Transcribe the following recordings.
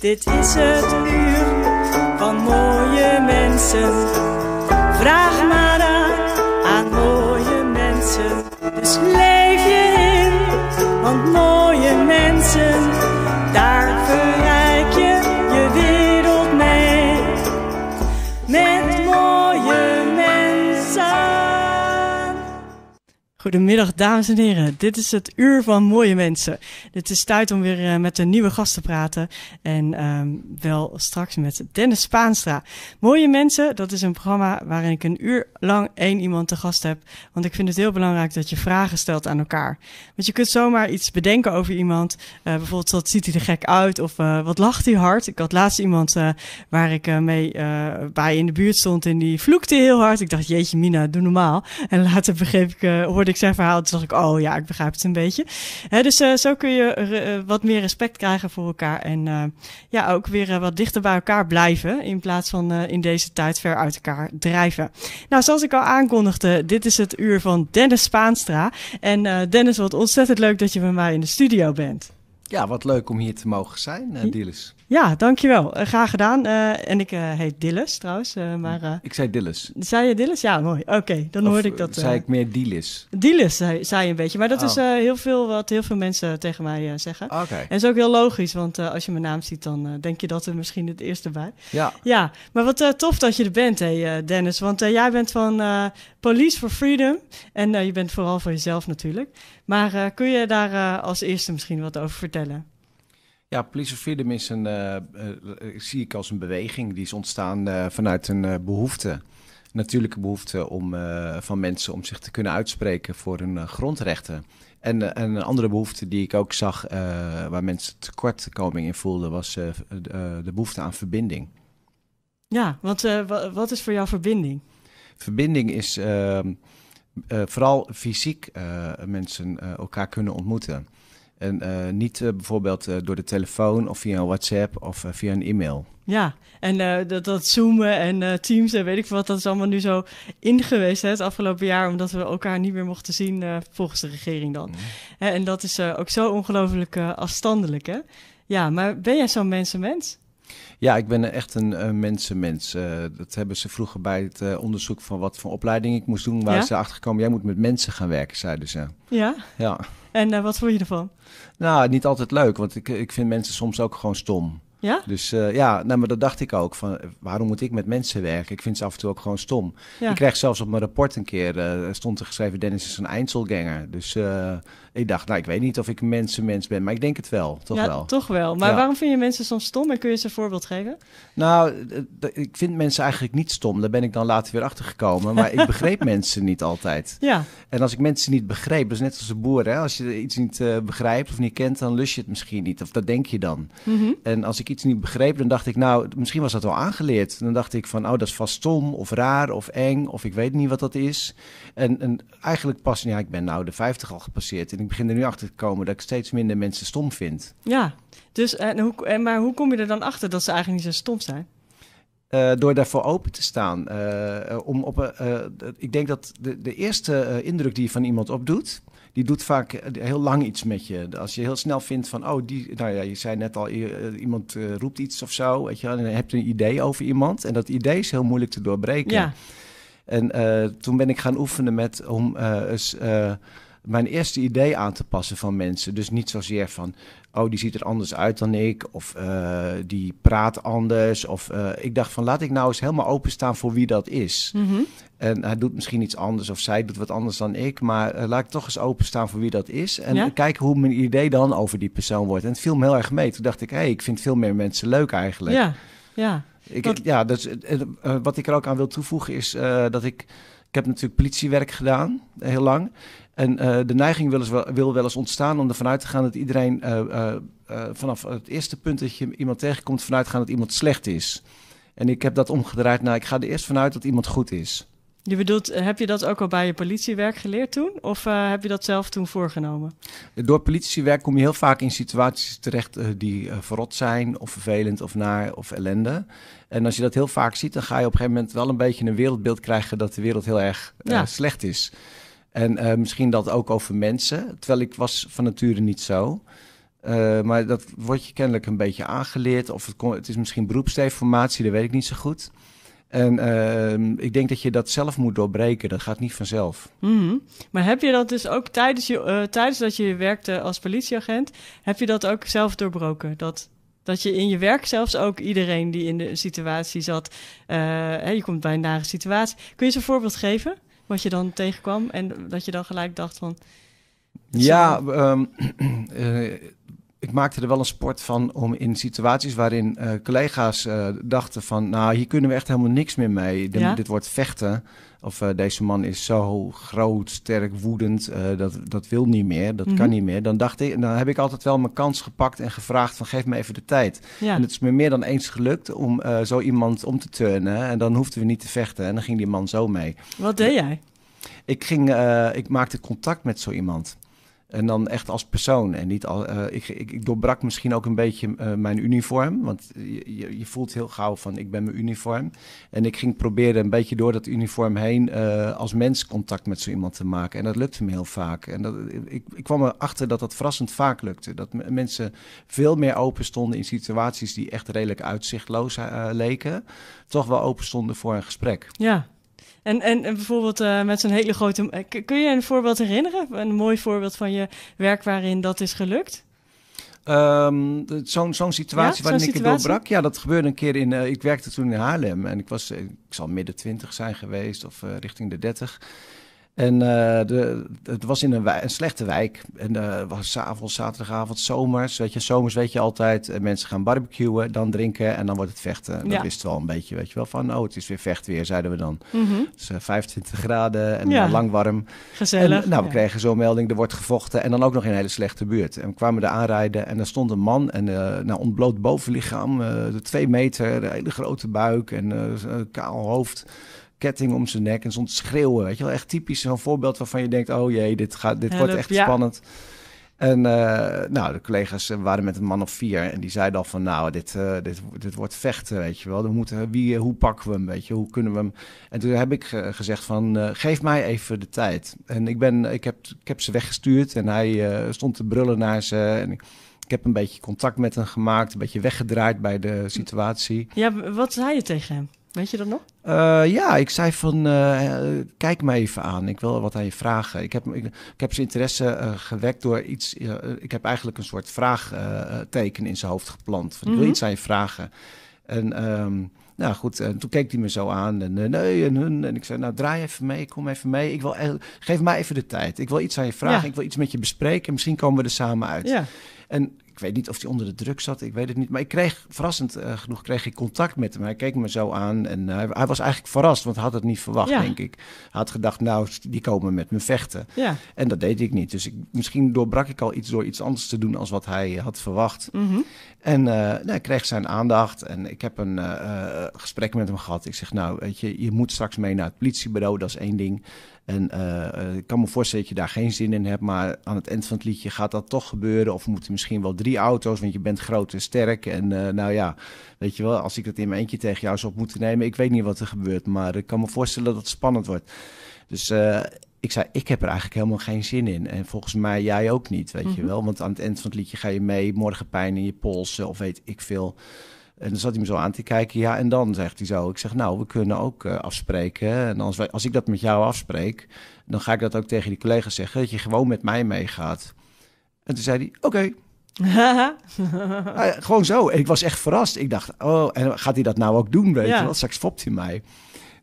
Dit is het uur van mooie mensen. Vraag maar aan, aan mooie mensen. Dus Goedemiddag, dames en heren. Dit is het uur van mooie mensen. Het is tijd om weer eh, met een nieuwe gast te praten. En ehm, wel straks met Dennis Spaanstra. Mooie mensen, dat is een programma waarin ik een uur lang één iemand te gast heb. Want ik vind het heel belangrijk dat je vragen stelt aan elkaar. Want je kunt zomaar iets bedenken over iemand. Eh, bijvoorbeeld, wat ziet hij er gek uit? Of eh, wat lacht hij hard? Ik had laatst iemand waar ik mee bij in de buurt stond. En die vloekte heel hard. Ik dacht, jeetje, Mina, doe normaal. En later begreep ik, hoorde ik zijn verhaal. Toen dacht ik, oh ja, ik begrijp het een beetje. Hè, dus eh, zo kun je eh, wat meer respect krijgen voor elkaar. En eh, ja, ook weer wat dichter bij elkaar blijven. In plaats van in deze tijd ver uit elkaar drijven. Nou, zoals ik al aankondigde, dit is het uur van Dennis Spaanstra. En Dennis, wat ontzettend leuk dat je bij mij in de studio bent. Ja, wat leuk om hier te mogen zijn, uh, ja, dankjewel. Eh, graag gedaan. Eh, en ik eh, heet Dillis trouwens. maar, ik zei Dillis. Zei je Dillis? Ja, mooi. Oké, dan hoorde ik dat. zei ik meer Dillis? Dillis zei, zei je een beetje. Maar dat is oh. heel veel wat heel veel mensen tegen mij zeggen. Oké. En is ook heel logisch, want als je mijn naam ziet, dan denk je dat er misschien het eerste bij. Ja. Ja, maar wat tof dat je er bent, Dennis. Want jij bent van Police for Freedom. En je bent vooral voor jezelf natuurlijk. Maar kun je daar als eerste misschien wat over vertellen? Ja, Police of Freedom is een, eh, eh, eh, zie ik als een beweging die is ontstaan vanuit een behoefte natuurlijke behoefte om, van mensen om zich te kunnen uitspreken voor hun grondrechten. En, en, een andere behoefte die ik ook zag, waar mensen tekortkoming in voelden, was de behoefte aan verbinding. Ja, want wat is voor jou verbinding? Verbinding is ehm, vooral fysiek mensen elkaar kunnen ontmoeten. En eh, niet eh, bijvoorbeeld eh, door de telefoon of via een WhatsApp of via een e-mail. Ja, en dat, dat zoomen en Teams en weet ik wat, dat is allemaal nu zo ingeweest het afgelopen jaar, omdat we elkaar niet meer mochten zien volgens de regering dan. Mhm. en dat is ook zo ongelooflijk afstandelijk. Hè? Ja, maar ben jij zo'n mensenmens? Ja, ik ben echt een mensenmens. dat hebben ze vroeger bij het onderzoek van wat voor opleiding ik moest doen, waar ja? ze achterkomen. Jij moet met mensen gaan werken, zeiden ze. Ja? Ja. En eh, wat vond je ervan? Nou, niet altijd leuk, want ik, ik vind mensen soms ook gewoon stom. Ja? Dus eh, ja, nou, maar dat dacht ik ook. Van, eh, waarom moet ik met mensen werken? Ik vind ze af en toe ook gewoon stom. Ik kreeg zelfs op mijn rapport een keer, uh, stond er geschreven Dennis is een Einzelganger. Dus ik dacht, nou, ik weet niet of ik mensenmens ben, maar ik denk het wel. Toch ja, wel. toch wel. Maar waarom vind je mensen soms stom? En kun je ze een voorbeeld geven? Nou, ik vind mensen eigenlijk niet stom. Daar ben ik dan later weer achter gekomen. Maar ik begreep mensen niet altijd. Ja. En als ik mensen niet begreep, dus net als de boeren, hè? als je iets niet eh, begrijpt of niet kent, dan lust je het misschien niet. Of dat denk je dan. Mm -hmm. En als ik iets niet begreep, dan dacht ik, nou, misschien was dat wel aangeleerd. dan dacht ik van, oh, dat is vast stom of raar of eng of ik weet niet wat dat is. En, en eigenlijk pas, ja, ik ben nou de 50 al gepasseerd. En ik begin er nu achter te komen dat ik steeds minder mensen stom vind. Ja, dus, eh, en maar hoe kom je er dan achter dat ze eigenlijk niet zo stom zijn? Eh, door daarvoor open te staan. Eh, om op, ik denk dat de, de eerste indruk die je van iemand opdoet, die doet vaak heel lang iets met je. Als je heel snel vindt van, oh, die, nou ja, je zei net al, iemand roept iets of zo, weet je, en je hebt een idee over iemand. En dat idee is heel moeilijk te doorbreken. Ja. En toen ben ik gaan oefenen met om mijn eerste idee aan te passen van mensen. Dus niet zozeer van, oh, die ziet er anders uit dan ik, of eh, die praat anders. Of eh, ik dacht van, laat ik nou eens helemaal openstaan voor wie dat is. Mhm. En hij doet misschien iets anders, of zij doet wat anders dan ik, maar eh, laat ik toch eens openstaan voor wie dat is. En ja? kijken hoe mijn idee dan over die persoon wordt. En het viel me heel erg mee. Toen dacht ik, hé, hey, ik vind veel meer mensen leuk eigenlijk. Ja, ja. Ik, ja dus, wat ik er ook aan wil toevoegen is dat ik... Ik heb natuurlijk politiewerk gedaan, heel lang. En eh, de neiging wil, wel, wel eens ontstaan om ervan uit te gaan dat iedereen eh, eh, vanaf het eerste punt dat je iemand tegenkomt, vanuit gaan dat iemand slecht is. En ik heb dat omgedraaid naar nou, ik ga er eerst vanuit dat iemand goed is. Je bedoelt, heb je dat ook al bij je politiewerk geleerd toen? Of heb je dat zelf toen voorgenomen? Door politiewerk kom je heel vaak in situaties terecht die verrot zijn, of vervelend, of naar, of ellende. En als je dat heel vaak ziet, dan ga je op een gegeven moment wel een beetje een wereldbeeld krijgen dat de wereld heel erg slecht is. En eh, misschien dat ook over mensen. Terwijl ik was van nature niet zo. Uh, maar dat wordt je kennelijk een beetje aangeleerd. Of het, is misschien beroepsdeformatie, dat weet ik niet zo goed. En ehm, ik denk dat je dat zelf moet doorbreken. Dat gaat niet vanzelf. Mhm. Maar heb je dat dus ook tijdens, je, eh, tijdens dat je werkte als politieagent... heb je dat ook zelf doorbroken? Dat, dat je in je werk zelfs ook iedereen die in de situatie zat... je komt bij een nare situatie. Kun je eens een voorbeeld geven? wat je dan tegenkwam en dat je dan gelijk dacht van... Ja, ehm, eh, ik maakte er wel een sport van om in situaties waarin eh, collega's eh, dachten van... nou, hier kunnen we echt helemaal niks meer mee, dit wordt vechten... Of eh, deze man is zo groot, sterk, woedend, eh, dat, dat wil niet meer, dat kan mhm. niet meer. Dan dacht ik, dan heb ik altijd wel mijn kans gepakt en gevraagd van geef me even de tijd. En het is me meer dan eens gelukt om eh, zo iemand om te turnen. En dan hoefden we niet te vechten en dan ging die man zo mee. Wat deed jij? Ik, ging, ik maakte contact met zo iemand. En dan echt als persoon en niet al. Eh, ik, ik, ik, doorbrak misschien ook een beetje eh, mijn uniform. Want je, je, voelt heel gauw van: ik ben mijn uniform. En ik ging proberen een beetje door dat uniform heen. Eh, als mens contact met zo iemand te maken. En dat lukte me heel vaak. En dat, ik, ik kwam erachter dat dat verrassend vaak lukte. Dat mensen veel meer open stonden in situaties die echt redelijk uitzichtloos leken. Toch wel open stonden voor een gesprek. Ja, en, en, en bijvoorbeeld eh, met zo'n hele grote. Eh, kun je een voorbeeld herinneren? Een mooi voorbeeld van je werk waarin dat is gelukt? Ehm, zo'n zo'n situatie waarin ik het doorbrak. Ja, dat gebeurde een keer in. Eh, ik werkte toen in Haarlem en ik was. Ik zal midden twintig zijn geweest of richting de dertig. En eh, de, het was in een, een slechte wijk. En uh, was avond, zaterdagavond, zomers. Weet je, zomers weet je altijd. Eh, mensen gaan barbecuen, dan drinken en dan wordt het vechten. Dat wist wel een beetje, weet je wel. Van, oh, het is weer vechtweer, zeiden we dan. Mm -hmm. Dus 25 graden en lang warm. Gezellig. En, nou, we kregen zo'n melding, er wordt gevochten. En dan ook nog in een hele slechte buurt. En we kwamen er aanrijden en daar stond een man. En nou, ontbloot bovenlichaam, de twee meter, een hele grote buik en kaal hoofd ketting om zijn nek en stond schreeuwen. Weet je wel, echt typisch zo'n voorbeeld waarvan je denkt, oh jee, dit, gaat, dit wordt echt spannend. En eh, nou, de collega's eh, waren met een man of vier en die zeiden al van, nou, dit, eh, dit, dit wordt vechten, weet je wel. Dan moeten, wie, hoe pakken we hem, weet je, hoe kunnen we hem? En toen heb ik gezegd van, geef mij even de tijd. En ik, ben, ik, heb, ik heb ze weggestuurd en hij stond te brullen naar ze en ik, ik heb een beetje contact met hem gemaakt, een beetje weggedraaid bij de situatie. Ja, wat zei je tegen hem? Weet je dat nog? Eh, ja, ik zei van, eh, kijk me even aan. Ik wil wat aan je vragen. Ik heb, ik, heb zijn interesse eh, gewekt door iets... ik heb eigenlijk een soort vraagteken in zijn hoofd geplant. Ik wil mhm. iets aan je vragen. En ehm, nou goed, en toen keek hij me zo aan. En nee, en En ik zei, nou draai even mee, kom even mee. Ik wil, geef mij even de tijd. Ik wil iets aan je vragen. Ik wil iets met je bespreken. Misschien komen we er samen uit. Ja. En ik weet niet of hij onder de druk zat, ik weet het niet. Maar ik kreeg, verrassend eh, genoeg, kreeg ik contact met hem. Hij keek me zo aan en eh, hij, was eigenlijk verrast, want hij had het niet verwacht, denk ik. Hij had gedacht, nou, die komen met me vechten. Ja. En dat deed ik niet. Dus ik, misschien doorbrak ik al iets door iets anders te doen als wat hij eh, had verwacht. Mhm. En uh, nou, ik kreeg zijn aandacht en ik heb een gesprek met hem gehad. Ik zeg, nou, weet je, je moet straks mee naar het politiebureau, dat is één ding. En eh, eh, ik kan me voorstellen dat je daar geen zin in hebt, maar aan het eind van het liedje gaat dat toch gebeuren. Of moeten misschien wel drie auto's, want je bent groot en sterk. En eh, nou ja, weet je wel, als ik dat in mijn eentje tegen jou zou moeten nemen, ik weet niet wat er gebeurt. Maar ik kan me voorstellen dat het spannend wordt. Dus ik zei, ik heb er eigenlijk helemaal geen zin in. En volgens mij jij ook niet, weet je mhm. wel. Want aan het eind van het liedje ga je mee, morgen pijn in je polsen of weet ik veel. En dan zat hij me zo aan te kijken. Ja, en dan zegt hij zo. Ik zeg, nou, we kunnen ook eh, afspreken. En als, wij, als ik dat met jou afspreek, dan ga ik dat ook tegen die collega's zeggen. Dat je gewoon met mij meegaat. En toen zei hij, oké. Ah, gewoon zo. ik was echt verrast. Ik dacht, oh, en gaat hij dat nou ook doen? Weet je wel, straks fopt hij mij.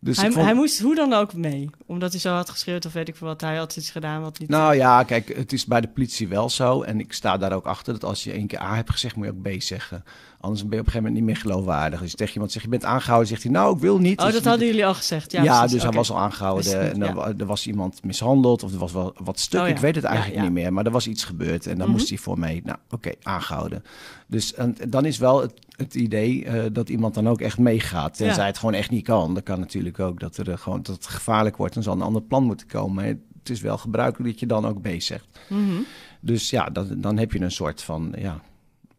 Dus hij, hij, moest hoe dan ook mee, omdat hij zo had geschreeuwd of weet ik wat. Hij had iets gedaan wat niet... Nou ja, kijk, het is bij de politie wel zo. En ik sta daar ook achter dat als je één keer A hebt gezegd, moet je ook B zeggen. Anders ben je op een gegeven moment niet meer geloofwaardig. Dus tegen iemand zegt je bent aangehouden, zegt hij nou ik wil niet. Oh, dus dat hadden jullie al gezegd. Ja, dus hij was al aangehouden en er, was iemand mishandeld of er was wel wat stuk. Oh, ik weet het eigenlijk niet meer, maar er was iets gebeurd en dan mhm. moest hij voor mij, nou oké, aangehouden. Dus dan is wel het, het idee eh, dat iemand dan ook echt meegaat. Tenzij het gewoon echt niet kan. Dan kan natuurlijk ook dat, er, eh, gewoon, dat het gevaarlijk wordt dan zal een ander plan moeten komen. Maar het is wel gebruikelijk dat je dan ook bezig. zegt. Mm -hmm. Dus ja, dan heb je een soort van, ja,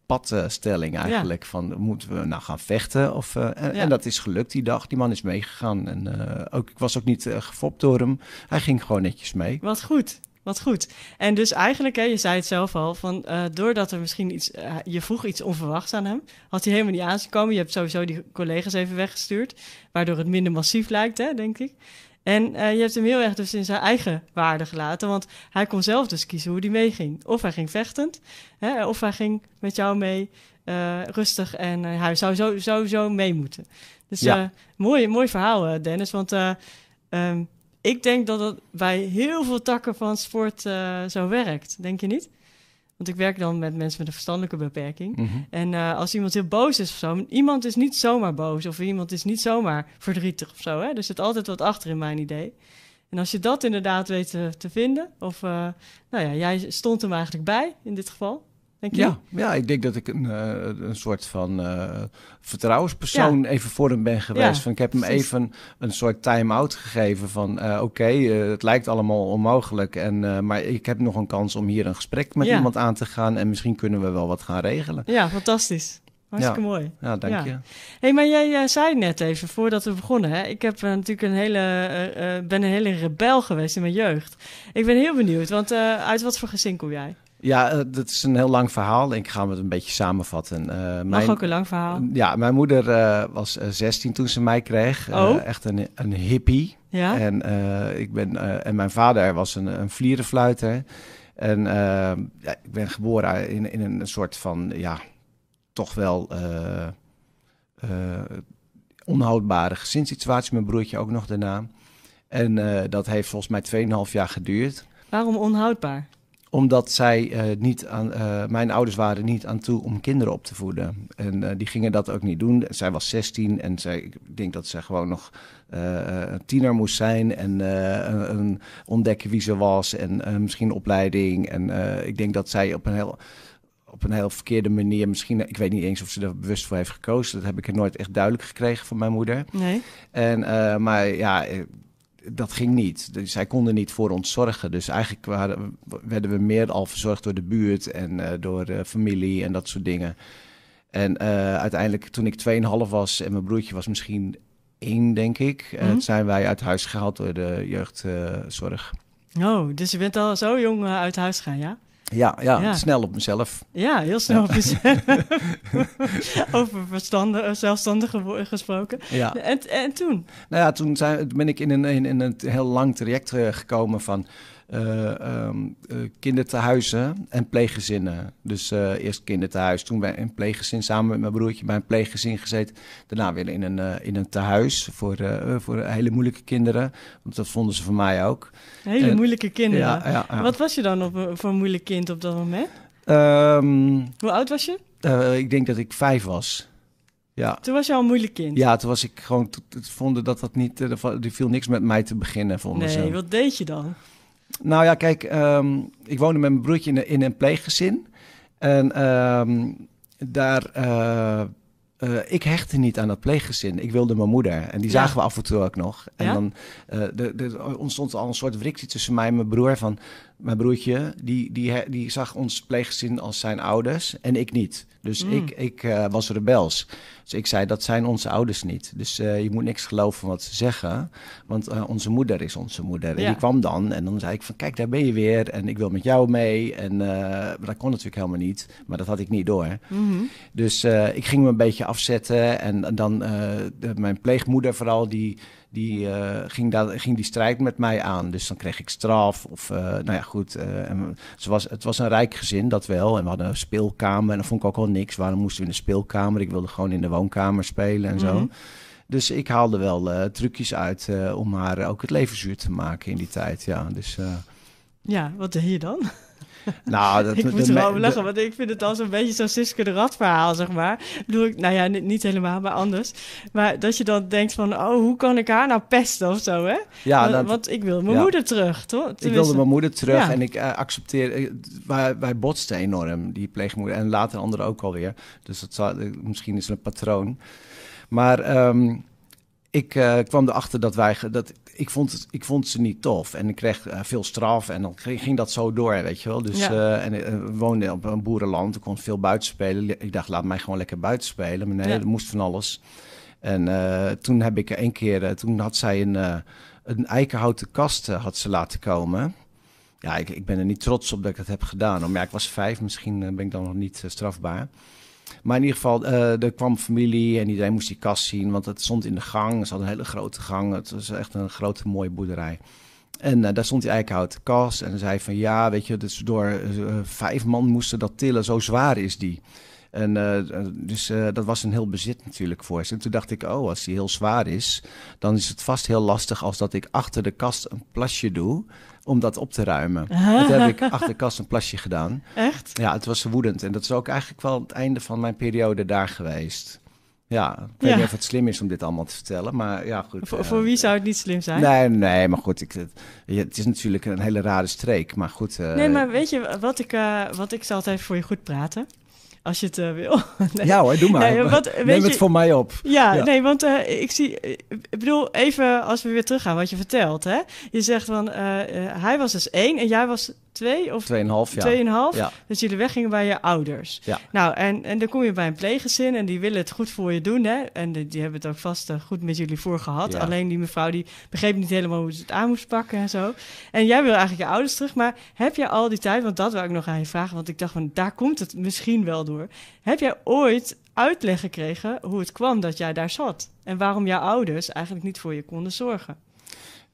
padstelling eigenlijk. Van moeten we nou gaan vechten? Of, eh, en, dat is gelukt die dag. Die man is meegegaan. En eh, ook, ik was ook niet eh, gefopt door hem. Hij ging gewoon netjes mee. Wat goed. Wat goed. En dus eigenlijk, hè, je zei het zelf al, van, doordat er misschien iets, je vroeg iets onverwachts aan hem, had hij helemaal niet aangekomen. Je hebt sowieso die collega's even weggestuurd, waardoor het minder massief lijkt, hè, denk ik. En eh, je hebt hem heel erg dus in zijn eigen waarde gelaten. Want hij kon zelf dus kiezen hoe hij meeging. Of hij ging vechtend, hè, of hij ging met jou mee eh, rustig. En eh, hij zou sowieso mee moeten. Dus ja. mooi, mooi verhaal, Dennis. Want ehm, ik denk dat dat bij heel veel takken van sport zo werkt. Denk je niet? Want ik werk dan met mensen met een verstandelijke beperking. Mhm. En eh, als iemand heel boos is of zo, iemand is niet zomaar boos of iemand is niet zomaar verdrietig of zo. Hè? Er zit altijd wat achter in mijn idee. En als je dat inderdaad weet te, vinden, of eh, nou ja, jij stond hem eigenlijk bij in dit geval. Ja, ja, ik denk dat ik een, eh, een soort van eh, vertrouwenspersoon even voor hem ben geweest. van, ik heb hem even een soort time-out gegeven van eh, oké, het lijkt allemaal onmogelijk. En, maar ik heb nog een kans om hier een gesprek met iemand aan te gaan. En misschien kunnen we wel wat gaan regelen. Ja, fantastisch. Hartstikke mooi. Ja, dank je. hey, maar jij, zei net even, voordat we begonnen... Hè, ik heb natuurlijk een hele, ben een hele rebel geweest in mijn jeugd. Ik ben heel benieuwd, want uit wat voor gezin kom jij? Ja, eh, dat is een heel lang verhaal. Ik ga het een beetje samenvatten. Eh, mijn, Mag ook een lang verhaal. Ja, mijn moeder eh, was 16 toen ze mij kreeg. Oh. echt een, een hippie. Ja? En, ik ben, en mijn vader was een, een vlierenfluiter. En ja, ik ben geboren in, in een soort van, ja, toch wel onhoudbare gezinssituatie. Mijn broertje ook nog daarna. En dat heeft volgens mij 2,5 jaar geduurd. Waarom onhoudbaar? Omdat zij eh, niet aan, eh, mijn ouders waren niet aan toe om kinderen op te voeden. En eh, die gingen dat ook niet doen. Zij was 16 en zij, ik denk dat zij gewoon nog een tiener moest zijn. En een, ontdekken wie ze was. En misschien opleiding. En ik denk dat zij op een heel op een heel verkeerde manier. Misschien, ik weet niet eens of ze er bewust voor heeft gekozen. Dat heb ik er nooit echt duidelijk gekregen van mijn moeder. Nee. En, maar ja, dat ging niet. Dus zij konden niet voor ons zorgen. Dus eigenlijk waren, werden we meer al verzorgd door de buurt en eh, door eh, familie en dat soort dingen. En eh, uiteindelijk, toen ik 2,5 was en mijn broertje was misschien één, denk ik, mhm. zijn wij uit huis gehaald door de jeugdzorg. oh, dus je bent al zo jong uit huis gegaan, ja? Ja, ja, snel op mezelf. Ja, heel snel op jezelf. Over eh, zelfstandige zelfstandigen gesproken. Ja. En, en toen? Nou ja, toen zijn, ben ik in een, in, in een heel lang traject eh, gekomen van um, eh, ehm, eh, kindertehuizen en pleeggezinnen. Dus eh, eerst kindertehuis, toen bij een pleeggezin samen met mijn broertje bij een pleeggezin gezeten. Daarna weer in een, in een tehuis voor, voor hele moeilijke kinderen. Want dat vonden ze van mij ook. Hele moeilijke kinderen. Wat was je dan op, voor een moeilijk kind op dat moment? Ehm, Hoe oud was je? ik denk dat ik vijf was. Ja. Toen was je al een moeilijk kind. Ja, toen was ik gewoon. vonden dat dat niet. Er viel niks met mij te beginnen. Vonden nee, wat deed je dan? Nou ja, kijk, ehm, ik woonde met mijn broertje in, een pleeggezin. En ehm, daar. Eh, eh, ik hechtte niet aan dat pleeggezin. Ik wilde mijn moeder. En die zagen we af en toe ook nog. En dan eh, er, ontstond al een soort frictie tussen mij en mijn broer. Van mijn broertje, die, die, die zag ons pleeggezin als zijn ouders en ik niet. Dus mm. ik, ik eh, was rebels. Dus ik zei, dat zijn onze ouders niet. Dus eh, je moet niks geloven wat ze zeggen, want eh, onze moeder is onze moeder. En die kwam dan en dan zei ik van, kijk, daar ben je weer en ik wil met jou mee. En dat kon natuurlijk helemaal niet, maar dat had ik niet door. Mm-hmm. Dus ik ging me een beetje afzetten en dan mijn pleegmoeder vooral, die die eh, ging, daar, ging die strijd met mij aan. Dus dan kreeg ik straf. Of, eh, nou ja, goed. Eh, ze was, het was een rijk gezin, dat wel. En we hadden een speelkamer. En dan vond ik ook wel niks. Waarom moesten we in de speelkamer? Ik wilde gewoon in de woonkamer spelen en zo. Mhm. Dus ik haalde wel trucjes uit om haar ook het leven zuur te maken in die tijd. Ja, dus... Ja, wat deed je dan? nou, dat, ik moet er wel lachen, want ik vind het al zo'n beetje zo'n Siske de Rat verhaal, zeg maar. Doe ik, nou ja, niet, niet, helemaal, maar anders. Maar dat je dan denkt van, oh, hoe kan ik haar nou pesten of zo, hè? Ja, want, ik wil mijn moeder terug, toch? Ik wilde mijn moeder terug en ik uh, accepteer... wij, botsten enorm, die pleegmoeder. En later anderen ook alweer. Dus dat zal, eh, misschien is het een patroon. Maar... Ehm, ik uh, kwam erachter dat wij dat ik, vond het, ik vond ze niet tof. En ik kreeg eh, veel straf en dan ging dat zo door, weet je wel. Dus, ja. Eh, en eh, we woonden op een boerenland, ik kon veel buiten spelen. Ik dacht, laat mij gewoon lekker buiten spelen. Maar nee, dat moest van alles. En toen heb ik een keer, toen had zij een, een eikenhouten kast had ze laten komen. Ja, ik, ik ben er niet trots op dat ik dat heb gedaan. Maar ja, ik was vijf, misschien ben ik dan nog niet strafbaar. Maar in ieder geval, eh, er kwam familie en iedereen moest die kast zien, want het stond in de gang. Ze hadden een hele grote gang. Het was echt een grote, mooie boerderij. En eh, daar stond die eikenhouten kast. En zei van ja, weet je, dus door eh, vijf man moesten dat tillen, zo zwaar is die. En dus dat was een heel bezit natuurlijk voor ze. En toen dacht ik, oh, als die heel zwaar is, dan is het vast heel lastig als dat ik achter de kast een plasje doe om dat op te ruimen. dat heb ik achter de kast een plasje gedaan. Echt? Ja, het was woedend. En dat is ook eigenlijk wel het einde van mijn periode daar geweest. Ja, ik weet niet of het slim is om dit allemaal te vertellen, maar ja, goed. Voor, eh, wie zou het niet slim zijn? Nee, nee, maar goed, ik, het, is natuurlijk een hele rare streek, maar goed. Eh, nee, maar weet je, wat ik, uh, wat ik zal altijd voor je goed praten. Als je het eh, wil. Ja hoor, doe maar. Nee, wat, Neem het voor mij op. Ja, nee, want eh, ik zie... Eh, ik bedoel, even als we weer teruggaan wat je vertelt. Hè? Je zegt van, hij was dus één en jij was twee of... Tweeënhalf, ja. Tweeënhalf. Ja. Dus jullie weggingen bij je ouders. Nou, en, en dan kom je bij een pleeggezin en die willen het goed voor je doen. Hè? En die, hebben het ook vast goed met jullie voor gehad. Alleen die mevrouw die begreep niet helemaal hoe ze het aan moest pakken en zo. En jij wil eigenlijk je ouders terug. Maar heb je al die tijd, want dat wil ik nog aan je vragen. Want ik dacht van, daar komt het misschien wel door heb jij ooit uitleg gekregen hoe het kwam dat jij daar zat? En waarom jouw ouders eigenlijk niet voor je konden zorgen?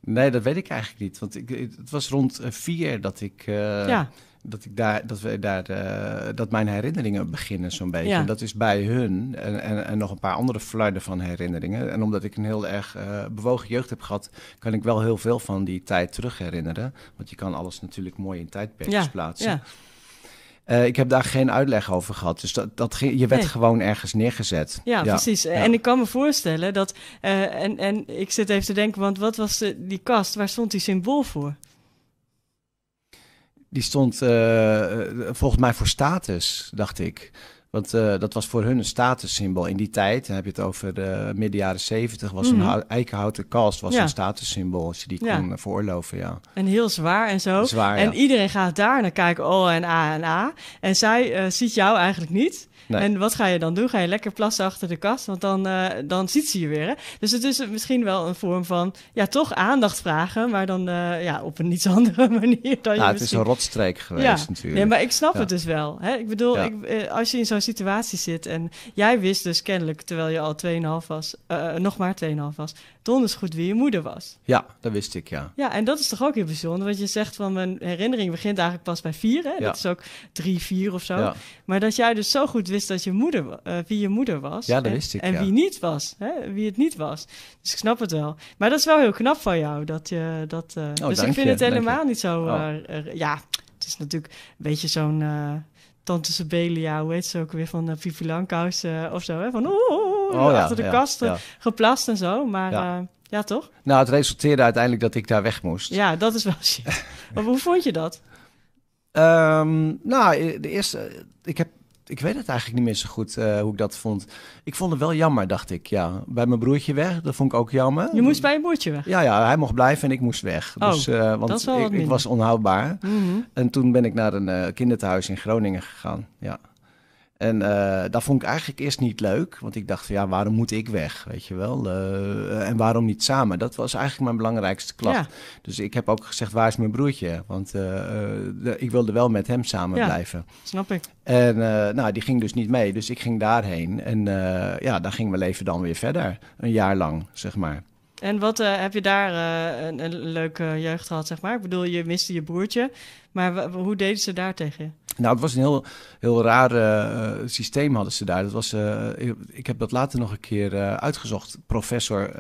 Nee, dat weet ik eigenlijk niet. Want ik, het was rond eh, vier dat ik. Eh, dat, ik daar, dat, we daar, eh, dat mijn herinneringen beginnen zo'n beetje. Dat is bij hun en, en, nog een paar andere flarden van herinneringen. En omdat ik een heel erg bewogen jeugd heb gehad... kan ik wel heel veel van die tijd terug herinneren. Want je kan alles natuurlijk mooi in tijdperkjes plaatsen. Ja. Eh, ik heb daar geen uitleg over gehad. Dus dat, dat je werd gewoon ergens neergezet. Ja, precies. En ik kan me voorstellen dat. Eh, en, en ik zit even te denken, want wat was die kast? Waar stond die symbool voor? Die stond eh, volgens mij voor status, dacht ik. Want eh, dat was voor hun een statussymbool. In die tijd, dan heb je het over de midden jaren zeventig, was een mhm. eikenhouten kast was een statussymbool. Als je die kon uh, veroorloven, ja. En heel zwaar en zo. Zwaar, en iedereen gaat daar naar kijken, oh en A en A. En zij eh, ziet jou eigenlijk niet. Nee. En wat ga je dan doen? Ga je lekker plassen achter de kast? Want dan, eh, dan ziet ze je weer. Hè? Dus het is misschien wel een vorm van, ja, toch aandacht vragen, maar dan eh, ja, op een iets andere manier. Dan nou, je het is een rotstreek geweest natuurlijk. Nee, maar ik snap het dus wel. Hè? Ik bedoel, ik, eh, als je in zo'n situatie zit en jij wist dus kennelijk, terwijl je al 2,5 was, nog maar 2,5 was, donders goed wie je moeder was. Ja, dat wist ik, ja. Ja, en dat is toch ook heel bijzonder, want je zegt van mijn herinnering begint eigenlijk pas bij vier, hè? Dat is ook drie, vier of zo. Maar dat jij dus zo goed wist dat je moeder, eh, wie je moeder was. Ja, dat en, wist ik, En wie niet was, hè? wie het niet was. Dus ik snap het wel. Maar dat is wel heel knap van jou, dat je dat... Uh, dus ik vind het helemaal niet zo... Oh. Eh, ja, het is natuurlijk een beetje zo'n... Tante Sibelia, hoe heet ze ook weer, van uh, Pipi Langkous of zo, hè? Van, oh, oh, achter de kast geplast en zo. Maar eh, ja, toch? Nou, het resulteerde uiteindelijk dat ik daar weg moest. Ja, dat is wel shit. maar hoe vond je dat? Ehm, nou, eh, de eerste, eh, ik heb ik weet het eigenlijk niet meer zo goed hoe ik dat vond. Ik vond het wel jammer, dacht ik. Ja. Bij mijn broertje weg, dat vond ik ook jammer. Je moest bij je broertje weg? Ja, ja hij mocht blijven en ik moest weg. Oh, dus, uh, want ik, ik, was onhoudbaar. Mhm. En toen ben ik naar een uh, kinderthuis in Groningen gegaan. Ja. En eh, dat vond ik eigenlijk eerst niet leuk, want ik dacht van ja, waarom moet ik weg, weet je wel? Eh, en waarom niet samen? Dat was eigenlijk mijn belangrijkste klacht. Dus ik heb ook gezegd, waar is mijn broertje? Want eh, ik wilde wel met hem samen ja, blijven. Snap ik. En nou, die ging dus niet mee, dus ik ging daarheen. En ja, daar ging mijn leven dan weer verder, een jaar lang, zeg maar. En wat eh, heb je daar eh, een, een, leuke jeugd gehad, zeg maar? Ik bedoel, je miste je broertje, maar hoe deden ze daar tegen Nou, het was een heel, heel raar eh, systeem hadden ze daar. Dat was, ik, ik, heb dat later nog een keer uitgezocht. Professor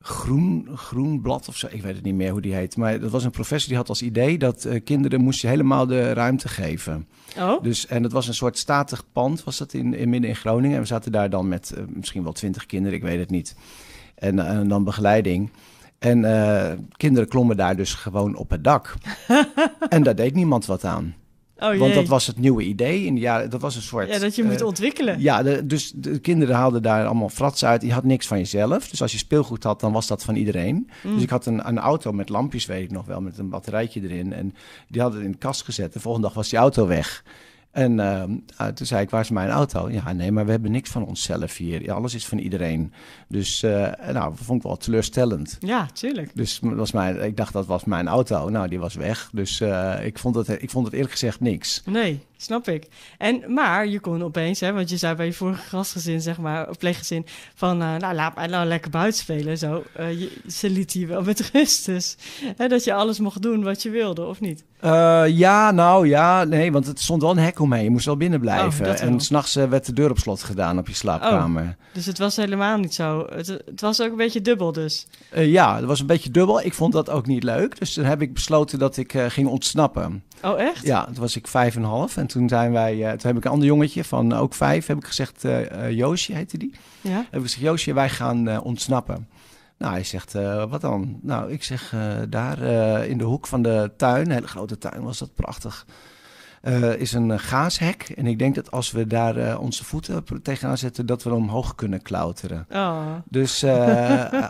Groen, Groenblad of zo, ik weet het niet meer hoe die heet. Maar dat was een professor die had als idee dat kinderen moesten helemaal de ruimte geven. Oh. Dus, en dat was een soort statig pand, was dat in, in midden in Groningen. En we zaten daar dan met misschien wel twintig kinderen, ik weet het niet en, eh, en dan begeleiding. En eh, kinderen klommen daar dus gewoon op het dak. en daar deed niemand wat aan. Oh, Want dat was het nieuwe idee. In de jaren, dat was een soort. Ja, dat je moet eh, ontwikkelen. Ja, de, dus de kinderen haalden daar allemaal frats uit. Je had niks van jezelf. Dus als je speelgoed had, dan was dat van iedereen. Mm. Dus ik had een, een, auto met lampjes, weet ik nog wel, met een batterijtje erin. En die hadden het in de kast gezet. De volgende dag was die auto weg. En ehm, ah, toen zei ik, waar is mijn auto? Ja, nee, maar we hebben niks van onszelf hier. alles is van iedereen. Dus eh, nou, dat vond ik wel teleurstellend. Ja, tuurlijk. Dus was mijn, ik dacht, dat was mijn auto. Nou, die was weg. Dus eh, ik, vond het, ik vond het eerlijk gezegd niks. Nee. Snap ik. En, maar je kon opeens, hè, want je zei bij je vorige gastgezin, zeg maar, pleeggezin, van eh, nou laat mij nou lekker buiten spelen. Zo, eh, je, ze liet je wel met rust. Dus hè, dat je alles mocht doen wat je wilde, of niet? Eh, ja, nou ja, nee, want het stond wel een hek omheen. Je moest wel binnen oh, blijven. Oh, en s'nachts werd de deur op slot gedaan op je slaapkamer. Oh, dus het was helemaal niet zo. Het, het, was ook een beetje dubbel, dus. ja, het was een beetje dubbel. Ik vond dat ook niet leuk. Dus toen heb ik besloten dat ik ging ontsnappen. Oh, echt? Ja, toen was ik vijf en half. En toen zijn wij, eh, toen heb ik een ander jongetje van ook vijf, heb ik gezegd, eh, eh, Joosje heette die. Ja? Heb ik gezegd, Joosje, wij gaan ontsnappen. Nou, hij zegt, wat dan? Nou, ik zeg, daar in de hoek van de tuin, een hele grote tuin was dat prachtig, is een gaashek. En ik denk dat als we daar onze voeten tegenaan zetten, dat we omhoog kunnen klauteren. Oh. Dus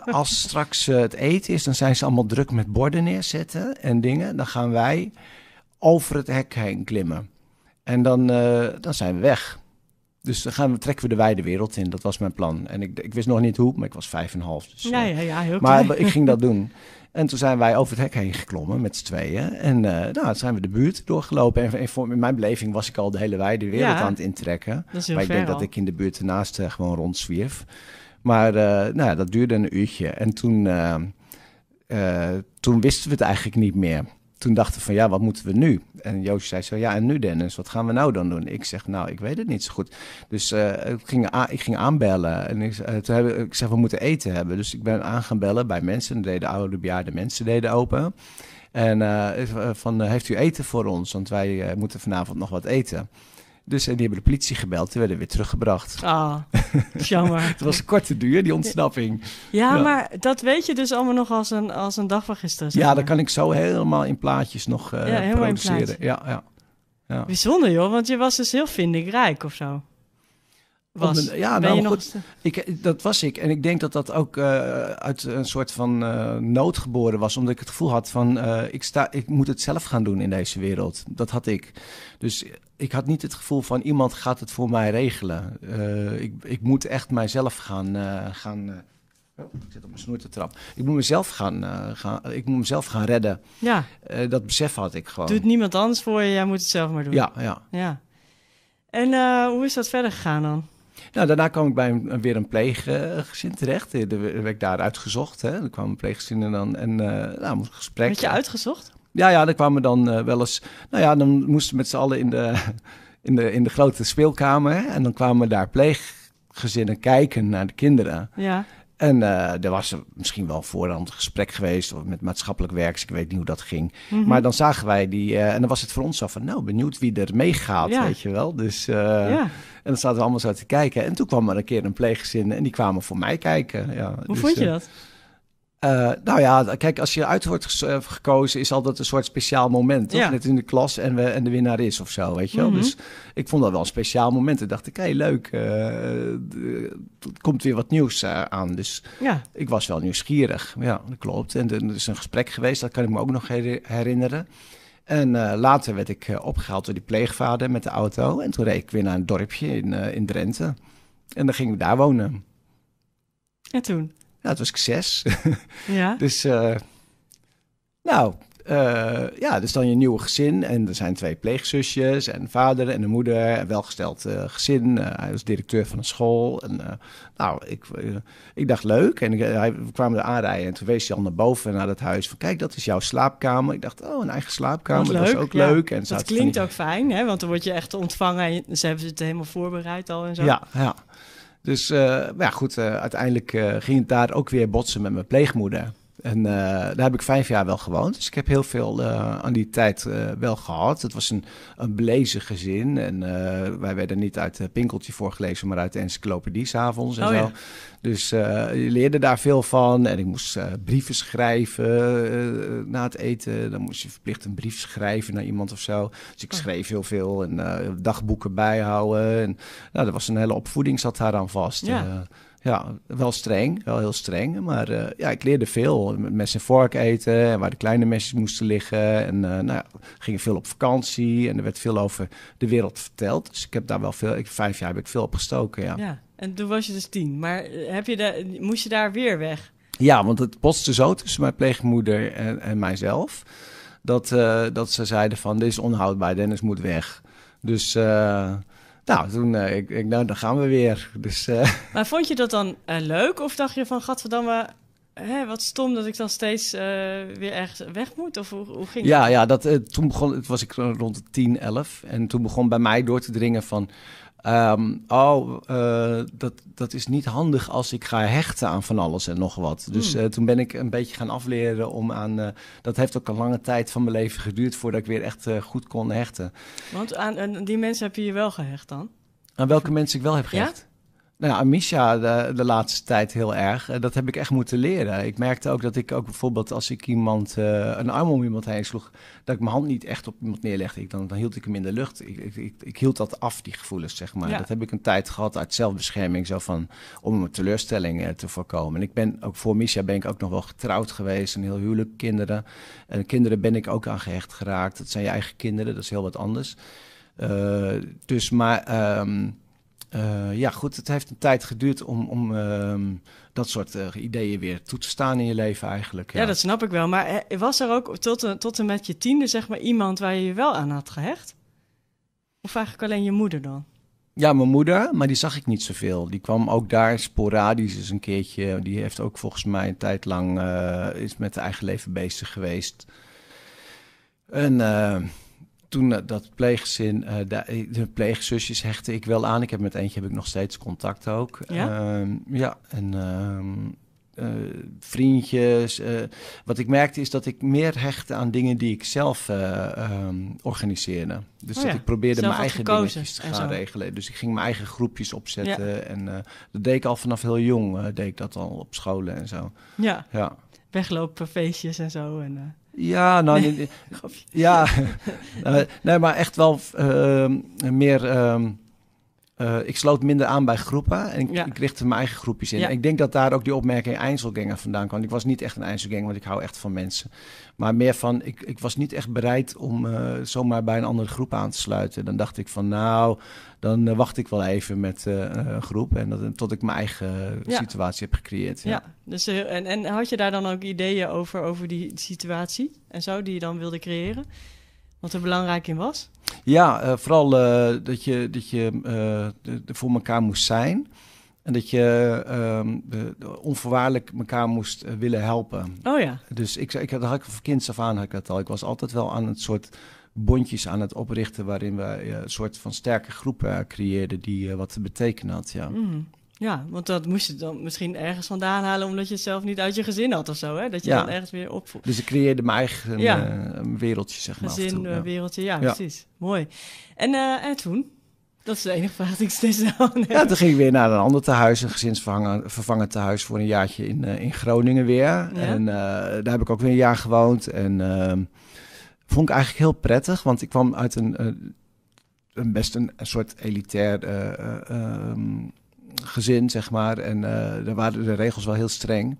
als straks het eten is, dan zijn ze allemaal druk met borden neerzetten en dingen. Dan gaan wij over het hek heen klimmen. En dan, eh, dan zijn we weg. Dus dan gaan we, trekken we de wijde wereld in. Dat was mijn plan. En ik, ik wist nog niet hoe, maar ik was vijf en half. Dus, ja, eh. ja, ja, heel maar ik ging dat doen. En toen zijn wij over het hek heen geklommen met z'n tweeën. En uh, nou, zijn we de buurt doorgelopen. En, voor, in mijn beleving was ik al de hele wijde wereld aan het intrekken. Maar ik denk dat ik in de buurt ernaast gewoon rondzwierf. Maar nou, dat duurde een uurtje. En toen, toen wisten we het eigenlijk niet meer toen dachten we van ja, wat moeten we nu? En Joost zei zo, ja en nu Dennis, wat gaan we nou dan doen? Ik zeg nou, ik weet het niet zo goed. Dus eh, ik, ging ik ging aanbellen en ik, uh, toen heb ik, zeg we moeten eten hebben. Dus ik ben aan gaan bellen bij mensen, deden oude bejaarde mensen deden open. En eh, van heeft u eten voor ons, want wij moeten vanavond nog wat eten. Dus en die hebben de politie gebeld en werden weer teruggebracht. Ah, jammer. het was korte duur, die ontsnapping. Ja, maar dat weet je dus allemaal nog als een, als een dag van gisteren. Ja, dat kan ik zo helemaal in plaatjes nog uh, ja, produceren. Ja, ja, ja. Bijzonder joh, want je was dus heel vindingrijk of zo ja, nou, eh? ik, eh, dat was ik. En ik denk dat dat ook eh, uit een soort van nood geboren was. Omdat ik het gevoel had van, ik, sta, ik moet het zelf gaan doen in deze wereld. Dat had ik. Dus ik had niet het gevoel van, iemand gaat het voor mij regelen. ik, ik moet echt mijzelf gaan... gaan oh, ik zit op mijn snoer te Ik moet mezelf gaan, gaan, ik moet mezelf gaan redden. Ja. dat besef had ik gewoon. Doet niemand anders voor je, jij moet het zelf maar doen. Ja, ja. ja. En hoe is dat verder gegaan dan? Nou, daarna kwam ik bij een, weer een pleeggezin terecht. Daar werd ik daar uitgezocht. Hè. Er kwam een en dan en, eh, nou, een gesprek. Werd je uitgezocht? Ja, ja, dan kwamen dan eh, wel eens... Nou ja, dan moesten we met z'n allen in de, in, de, in de grote speelkamer. en dan kwamen daar pleeggezinnen kijken naar de kinderen. Ja. En uh, er was misschien wel voorhand een gesprek geweest of met maatschappelijk werks. Dus ik weet niet hoe dat ging. Mhm. Maar dan zagen wij die. Eh, en dan was het voor ons zo van, nou, benieuwd wie er meegaat, ja. weet je wel. Dus, eh, En dan zaten we allemaal zo te kijken. En toen kwam er een keer een pleeggezin en die kwamen voor mij kijken. Ja, hoe dus, vond je dat? Eh, nou ja, kijk, als je uit wordt eh, gekozen, is altijd een soort speciaal moment. Net in de klas en, we, en de winnaar is of zo, weet je wel. Mhm. Dus ik vond dat wel een speciaal moment. En dacht ik, hé, hey, leuk, eh, er komt weer wat nieuws aan. Dus ik was wel nieuwsgierig. Ja, dat klopt. En er is een gesprek geweest, dat kan ik me ook nog herinneren. En later werd ik opgehaald door die pleegvader met de auto. En toen reed ik weer naar een dorpje in, in Drenthe. En dan ging ik daar wonen. En toen? Nou, het was succes Ja. dus, eh, nou, eh, ja, dus dan je nieuwe gezin. En er zijn twee pleegzusjes en vader en een moeder. welgesteld eh, gezin. hij was directeur van een school. En, nou, ik, ik dacht leuk. En hij, we kwamen er aanrijden. En toen wees je al naar boven naar dat huis. Van kijk, dat is jouw slaapkamer. Ik dacht, oh, een eigen slaapkamer. dat is ook leuk. En dat klinkt ook fijn, hè? Want dan word je echt ontvangen. En ze hebben het helemaal voorbereid al en zo. Ja, ja. Dus eh, ja, goed, eh, uiteindelijk eh, ging het daar ook weer botsen met mijn pleegmoeder. En eh, daar heb ik vijf jaar wel gewoond. Dus ik heb heel veel eh, aan die tijd eh, wel gehad. Het was een, een blazen gezin. En wij werden niet uit het Pinkeltje voorgelezen, maar uit de encyclopedie s'avonds en oh, zo. Dus je leerde daar veel van. En ik moest brieven schrijven na het eten. Dan moest je verplicht een brief schrijven naar iemand of zo. Dus ik oh. schreef heel veel en dagboeken bijhouden. En, nou, dat was een hele opvoeding zat daar aan vast ja, wel streng, wel heel streng. Maar eh, ja, ik leerde veel. Met mes vork eten, en waar de kleine mesjes moesten liggen. En uh, nou, gingen veel op vakantie en er werd veel over de wereld verteld. Dus ik heb daar wel veel, ik, vijf jaar heb ik veel op gestoken, ja. ja. En toen was je dus tien, maar eh, heb je daar moest je daar weer weg? Ja, want het botste zo tussen mijn pleegmoeder en, en mijzelf. Dat, dat ze zeiden van, dit is onhoudbaar, Dennis moet weg. Dus... Nou, toen eh, ik, ik, nou, dan gaan we weer. Dus, eh. Maar vond je dat dan eh, leuk? Of dacht je van, gadverdamme, hè, wat stom dat ik dan steeds weer ergens weg moet? Of hoe, ging ja, dat? Ja, dat, toen begon, het was ik rond de 10, 11. En toen begon bij mij door te dringen van... Ehm, oh, eh, dat, dat is niet handig als ik ga hechten aan van alles en nog wat. Dus hmm. eh, toen ben ik een beetje gaan afleren om aan. Eh, dat heeft ook een lange tijd van mijn leven geduurd voordat ik weer echt goed kon hechten. Want aan, die mensen heb je je wel gehecht dan? Aan welke mensen ik wel heb gehecht? Nou ja, Amisha de, de, laatste tijd heel erg. Eh, dat heb ik echt moeten leren. Ik merkte ook dat ik ook bijvoorbeeld als ik iemand eh, een arm om iemand heen sloeg, dat ik mijn hand niet echt op iemand neerlegde. Ik, dan, dan hield ik hem in de lucht. Ik, ik, ik, hield dat af, die gevoelens, zeg maar. Dat heb ik een tijd gehad uit zelfbescherming, zo van om teleurstellingen eh, te voorkomen. En ik ben ook voor Misha ben ik ook nog wel getrouwd geweest, een heel huwelijk, kinderen. En kinderen ben ik ook aan gehecht geraakt. Dat zijn je eigen kinderen, dat is heel wat anders. dus maar. Ehm, eh, ja, goed, het heeft een tijd geduurd om, om ehm, dat soort eh, ideeën weer toe te staan in je leven eigenlijk. Ja, ja dat snap ik wel. Maar eh, was er ook tot en, tot en met je tiende zeg maar iemand waar je je wel aan had gehecht? Of eigenlijk alleen je moeder dan? Ja, mijn moeder, maar die zag ik niet zoveel. Die kwam ook daar sporadisch eens een keertje. Die heeft ook volgens mij een tijd lang is met haar eigen leven bezig geweest. En toen dat, eh, dat pleeggezin, eh, de, eh, de, pleegzusjes hechtte ik wel aan. Ik heb met eentje heb ik nog steeds contact ook. Ja, ehm, ja en ehm, vriendjes. wat ik merkte is dat ik meer hechtte aan dingen die ik zelf ehm, organiseerde. Dus oh ik probeerde mijn eigen dingetjes te gaan regelen. Dus ik ging mijn eigen groepjes opzetten. Ja. En dat deed ik al vanaf heel jong. deed ik dat al op scholen en zo. Ja, ja. weglopen feestjes en zo. En, ja, nou, nee, ja, nee, maar echt wel uh, meer ehm eh, ik sloot minder aan bij groepen en ik, ik richtte mijn eigen groepjes in. Ik denk dat daar ook die opmerking Einzelganger vandaan kwam. Ik was niet echt een Einzelganger, want ik hou echt van mensen. Maar meer van, ik, ik was niet echt bereid om eh, zomaar bij een andere groep aan te sluiten. Dan dacht ik van, nou, dan eh, wacht ik wel even met een groep. En dat, tot ik mijn eigen situatie heb gecreëerd. Ja, Dus, en, en had je daar dan ook ideeën over, over die situatie en zo, die je dan wilde creëren? wat er belangrijk in was? Ja, eh, vooral eh, dat je, dat je eh, voor elkaar moest zijn. En dat je ehm, onvoorwaardelijk elkaar moest willen helpen. Oh ja. Dus ik, ik dat had ik van kinds af aan had ik dat al. Ik was altijd wel aan het soort bondjes aan het oprichten... waarin we een soort van sterke groepen creëerden die wat te betekenen had, ja. Mhm. Ja, want dat moest je dan misschien ergens vandaan halen omdat je het zelf niet uit je gezin had of zo. Hè? Dat je dan ergens weer opvoedt. Dus ik creëerde mijn eigen eh, ja. wereldje, zeg maar. Gezin, eh, ja. wereldje, ja, precies. Mooi. En, uh, en toen? Dat is de enige vraag die ik steeds al. Ja, toen ging ik weer naar een ander tehuis, een gezinsvervangen tehuis voor een jaartje in, in Groningen weer. En daar heb ik ook weer een jaar gewoond. En ehm, vond ik eigenlijk heel prettig, want ik kwam uit een, een best een, soort elitair... Ehm, gezin, zeg maar. En eh, daar waren de regels wel heel streng.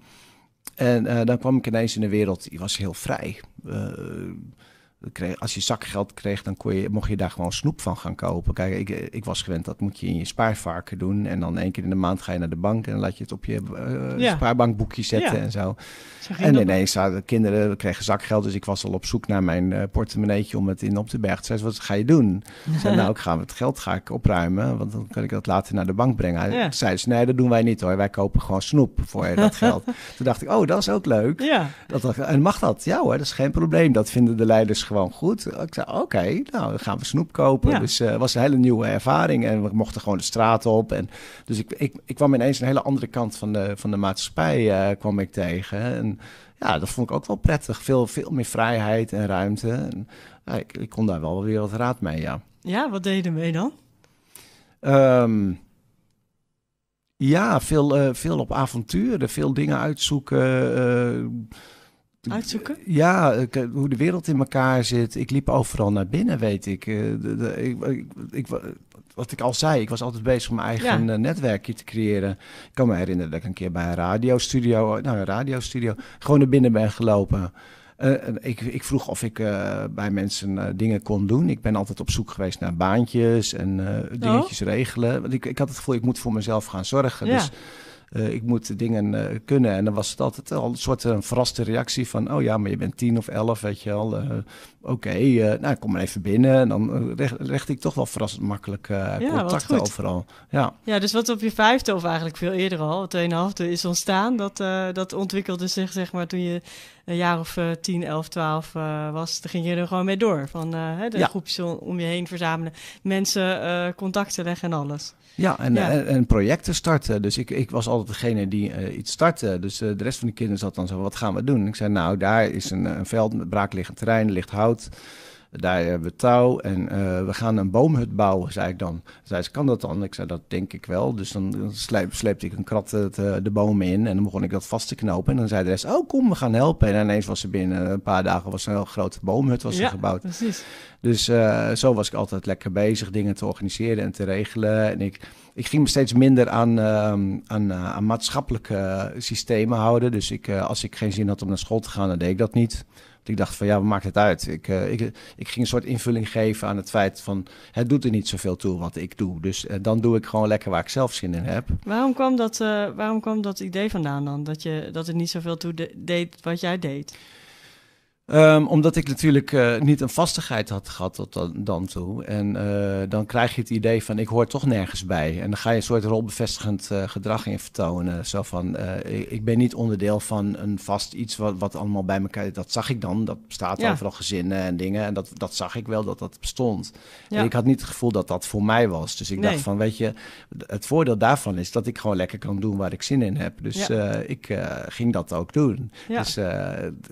En eh, dan kwam ik ineens in een wereld, die was heel vrij. Eh, Kreeg, als je zakgeld kreeg, dan kon je, mocht je daar gewoon snoep van gaan kopen. Kijk, ik, eh, ik was gewend dat moet je in je spaarvarken doen. En dan één keer in de maand ga je naar de bank en dan laat je het op je eh, spaarbankboekje zetten en zo. En ineens hadden de kinderen kregen zakgeld. Dus ik was al op zoek naar mijn eh, portemonneetje om het in op te bergen. Zei ze, wat ga je doen? Zei, nou, ik ga het geld ga ik opruimen, want dan kan ik dat later naar de bank brengen. Hij zei ze, nee, dat doen wij niet hoor. Wij kopen gewoon snoep voor dat geld. Toen dacht ik, oh, dat is ook leuk. Dat, en mag dat? Ja hoor, dat is geen probleem. Dat vinden de leiders gewoon gewoon goed. Ik zei, oké, nou, dan gaan we snoep kopen. Dus het eh, was een hele nieuwe ervaring en we mochten gewoon de straat op. En, dus ik, ik, ik kwam ineens een hele andere kant van de, van de maatschappij eh, kwam ik tegen. En ja, dat vond ik ook wel prettig. Veel, veel meer vrijheid en ruimte. En, ik, ik, kon daar wel weer wat raad mee, ja. Ja, wat deed je ermee dan? Ehm, ja, veel, eh, veel op avonturen, veel dingen uitzoeken. Ja, eh, hoe de wereld in elkaar zit. Ik liep overal naar binnen, weet ik. Eh, ik, ik, wat ik al zei, ik was altijd bezig om mijn eigen eh, netwerkje te creëren. Ik kan me herinneren dat ik een keer bij een radiostudio, nou een radiostudio, gewoon naar binnen ben gelopen. ik, ik, vroeg of ik bij mensen dingen kon doen. Ik ben altijd op zoek geweest naar baantjes en oh. dingetjes regelen. Want ik, ik, had het gevoel, ik moet voor mezelf gaan zorgen. Ja. Dus eh, ik moet dingen eh, kunnen. En dan was het altijd al een soort een eh, verraste reactie van, oh ja, maar je bent tien of elf, weet je wel. Oké, nou kom maar even binnen. En dan recht, ik toch wel verrassend makkelijk contacten overal. Ja. ja, dus wat op je vijfde of eigenlijk veel eerder al, tweeënhalfde, is ontstaan. Dat, dat ontwikkelde zich zeg maar toen je een jaar of tien 10, 11, 12 was, dan ging je er gewoon mee door. Van de ja. groepjes om je heen verzamelen, mensen contacten leggen en alles. Ja, eh, en, projecten starten. Dus ik, ik was altijd degene die eh, iets startte. Dus eh, de rest van de kinderen zat dan zo, wat gaan we doen? Ik zei, nou, daar is een, een veld met braakliggend terrein, licht hout. Daar hebben we touw en eh, we gaan een boomhut bouwen, zei ik dan. Zei ze, kan dat dan? Ik zei, dat denk ik wel. Dus dan, sleepte ik een krat het, eh, de bomen in en dan begon ik dat vast te knopen. En dan zei de rest, oh kom, we gaan helpen. En ineens was ze binnen een paar dagen was een heel grote boomhut was ja, gebouwd. precies. Dus eh, zo was ik altijd lekker bezig dingen te organiseren en te regelen. En ik, ik ging me steeds minder aan, ehm, aan, aan maatschappelijke systemen houden. Dus ik, als ik geen zin had om naar school te gaan, dan deed ik dat niet ik dacht van ja, wat maakt het uit? Ik, eh, ik, ik ging een soort invulling geven aan het feit van het doet er niet zoveel toe wat ik doe. Dus eh, dan doe ik gewoon lekker waar ik zelf zin in heb. Waarom kwam dat, eh, waarom kwam dat idee vandaan dan? Dat, je, dat het niet zoveel toe de, deed wat jij deed? Ehm, omdat ik natuurlijk eh, niet een vastigheid had gehad tot dan, dan toe. En eh, dan krijg je het idee van ik hoor toch nergens bij. En dan ga je een soort rolbevestigend eh, gedrag in vertonen. Zo van ik, ik, ben niet onderdeel van een vast iets wat, wat allemaal bij elkaar... Dat zag ik dan. Dat bestaat overal gezinnen en dingen. En dat, dat zag ik wel dat dat bestond. En ik had niet het gevoel dat dat voor mij was. Dus ik dacht van weet je, het voordeel daarvan is dat ik gewoon lekker kan doen waar ik zin in heb. Dus ik ging dat ook doen. Dus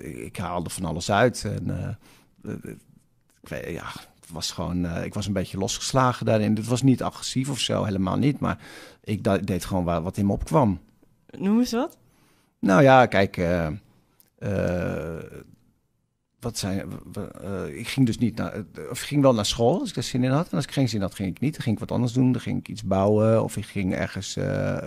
ik haalde van alles uit. En, eh, eh, ik ja, was gewoon, eh, ik was een beetje losgeslagen daarin. Het was niet agressief of zo, helemaal niet. Maar ik deed gewoon wat in me opkwam. Noem eens wat. Nou ja, kijk, wat zijn, uh, eh, ik ging dus niet naar, eh, of ging wel naar school als ik er zin in had. En als ik geen zin had, ging ik niet. Dan ging ik wat anders doen. Dan ging ik iets bouwen of ik ging ergens eh,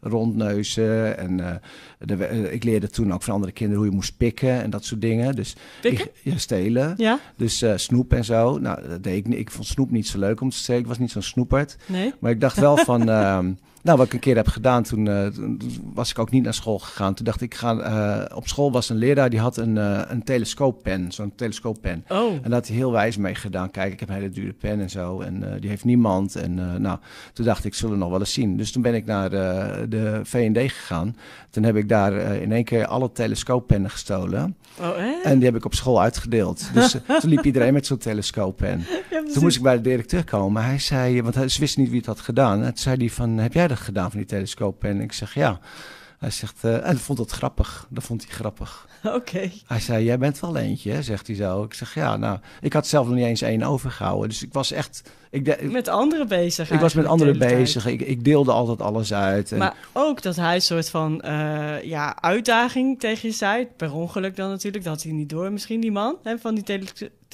rondneuzen. En de, ik leerde toen ook van andere kinderen hoe je moest pikken en dat soort dingen. Dus Ik, stelen. Ja? Dus snoep en zo. Nou, dat deed ik, ik vond snoep niet zo leuk om te stelen. Ik was niet zo'n snoepert. Nee? Maar ik dacht wel van... Ehm, nou, wat ik een keer heb gedaan, eh, toen, was ik ook niet naar school gegaan. Toen dacht ik, ga, eh, op school was een leraar die had een, uh, een telescooppen, zo'n telescooppen. Oh. En daar had hij heel wijs mee gedaan. Kijk, ik heb een hele dure pen en zo. En die heeft niemand. En nou, toen dacht ik, zullen we nog wel eens zien. Dus toen ben ik naar de VND gegaan. Toen heb ik daar in één keer alle telescooppennen gestolen. Oh, En die heb ik op school uitgedeeld. Dus eh, toen liep iedereen met zo'n telescoop Ja, toen moest ik bij de directeur komen. Hij zei, want ze wisten niet wie het had gedaan. En zei hij van, heb jij dat gedaan van die telescooppen? En ik zeg, ja. Hij zegt, uh, eh, en vond dat grappig. Dat vond hij grappig. Oké. Hij zei, jij bent wel eentje, zegt hij zo. Ik zeg, ja, nou, ik had zelf nog niet eens één overgehouden. Dus ik was echt... Ik met anderen bezig Ik was met anderen bezig. Ik, ik, deelde altijd alles uit. En... Maar ook dat hij een soort van eh, ja, uitdaging tegen je zei. Per ongeluk dan natuurlijk. Dat had hij niet door misschien, die man. en van die tele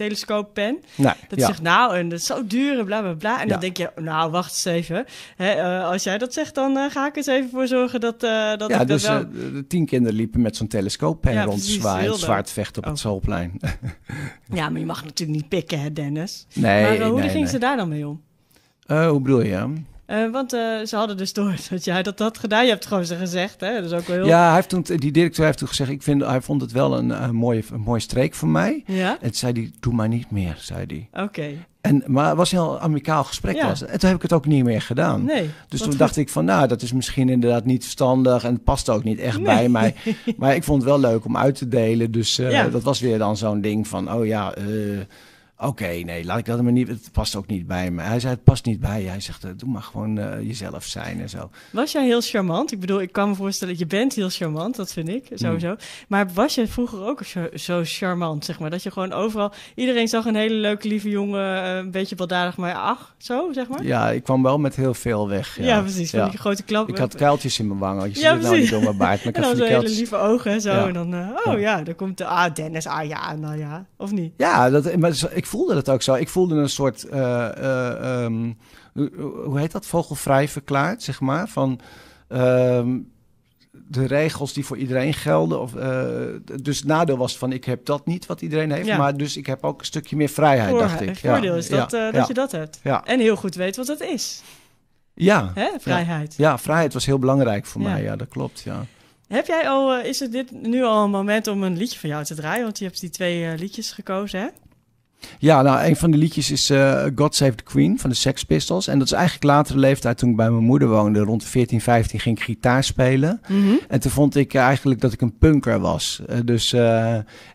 telescooppen. Nee, dat ja. zegt nou, en dat is zo duur en bla bla bla. En dan denk je, nou wacht eens even. Hè, eh, als jij dat zegt, dan eh, ga ik eens even voor zorgen dat, eh, dat ja, dus, de tien kinderen liepen met zo'n telescooppen ja, rond zwaart zwaard vechten op het oh. schoolplein. ja, maar je mag natuurlijk niet pikken hè Dennis. Nee, maar, hoe ging ze daar dan mee om? hoe bedoel je? Eh, want eh, ze hadden dus door dat jij dat had gedaan. Je hebt het gewoon ze gezegd, hè? Dat is ook wel heel... Ja, hij heeft toen, die directeur heeft toen gezegd... Ik vind, hij vond het wel een, eh, mooie, een mooie streek voor mij. Ja? En zei die doe maar niet meer, zei hij. Oké. En, maar het was een heel amicaal gesprek. Was En toen heb ik het ook niet meer gedaan. Nee, dus toen dacht ik van, nou, dat is misschien inderdaad niet verstandig... en het past ook niet echt bij mij. Maar ik vond het wel leuk om uit te delen. Dus dat was weer dan zo'n ding van, oh ja... Oké, nee, laat ik dat maar niet. Het past ook niet bij me. Hij zei: Het past niet bij je. Hij zegt: eh, Doe maar gewoon eh, jezelf zijn en zo. Was jij heel charmant? Ik bedoel, ik kan me voorstellen, dat je bent heel charmant, dat vind ik sowieso. Hmm. Maar was je vroeger ook zo, zo, charmant, zeg maar? Dat je gewoon overal, iedereen zag een hele leuke, lieve jongen, eh, een beetje baldadig, maar ach, zo zeg maar. Ja, ik kwam wel met heel veel weg. Ja, ja precies. Van die grote klap. Ik had kuiltjes in mijn wangen. Je ziet ja, het nou niet door baard. Maar ik en had zo hele lieve ogen en zo. En dan, oh ja. dan komt de, ah, Dennis, ah ja, nou ja, of niet? Ja, dat, maar ik voelde dat ook zo. Ik voelde een soort, eh, eh, ehm, hoe heet dat, vogelvrij verklaard, zeg maar. Van ehm, de regels die voor iedereen gelden. Of, eh, dus het nadeel was van, ik heb dat niet wat iedereen heeft. Maar dus ik heb ook een stukje meer vrijheid, dacht ik. Het voordeel is dat, dat je dat hebt. En heel goed weet wat dat is. Ja. Hè? Vrijheid. Ja. vrijheid was heel belangrijk voor mij. Ja, dat klopt, ja. Heb jij al, is het dit nu al een moment om een liedje van jou te draaien? Want je hebt die twee liedjes gekozen, hè? Ja, nou, een van de liedjes is eh, God Save the Queen van de Sex Pistols. En dat is eigenlijk latere leeftijd toen ik bij mijn moeder woonde. Rond 14, 15 ging ik gitaar spelen. Mhm. En toen vond ik eh, eigenlijk dat ik een punker was. Eh, dus,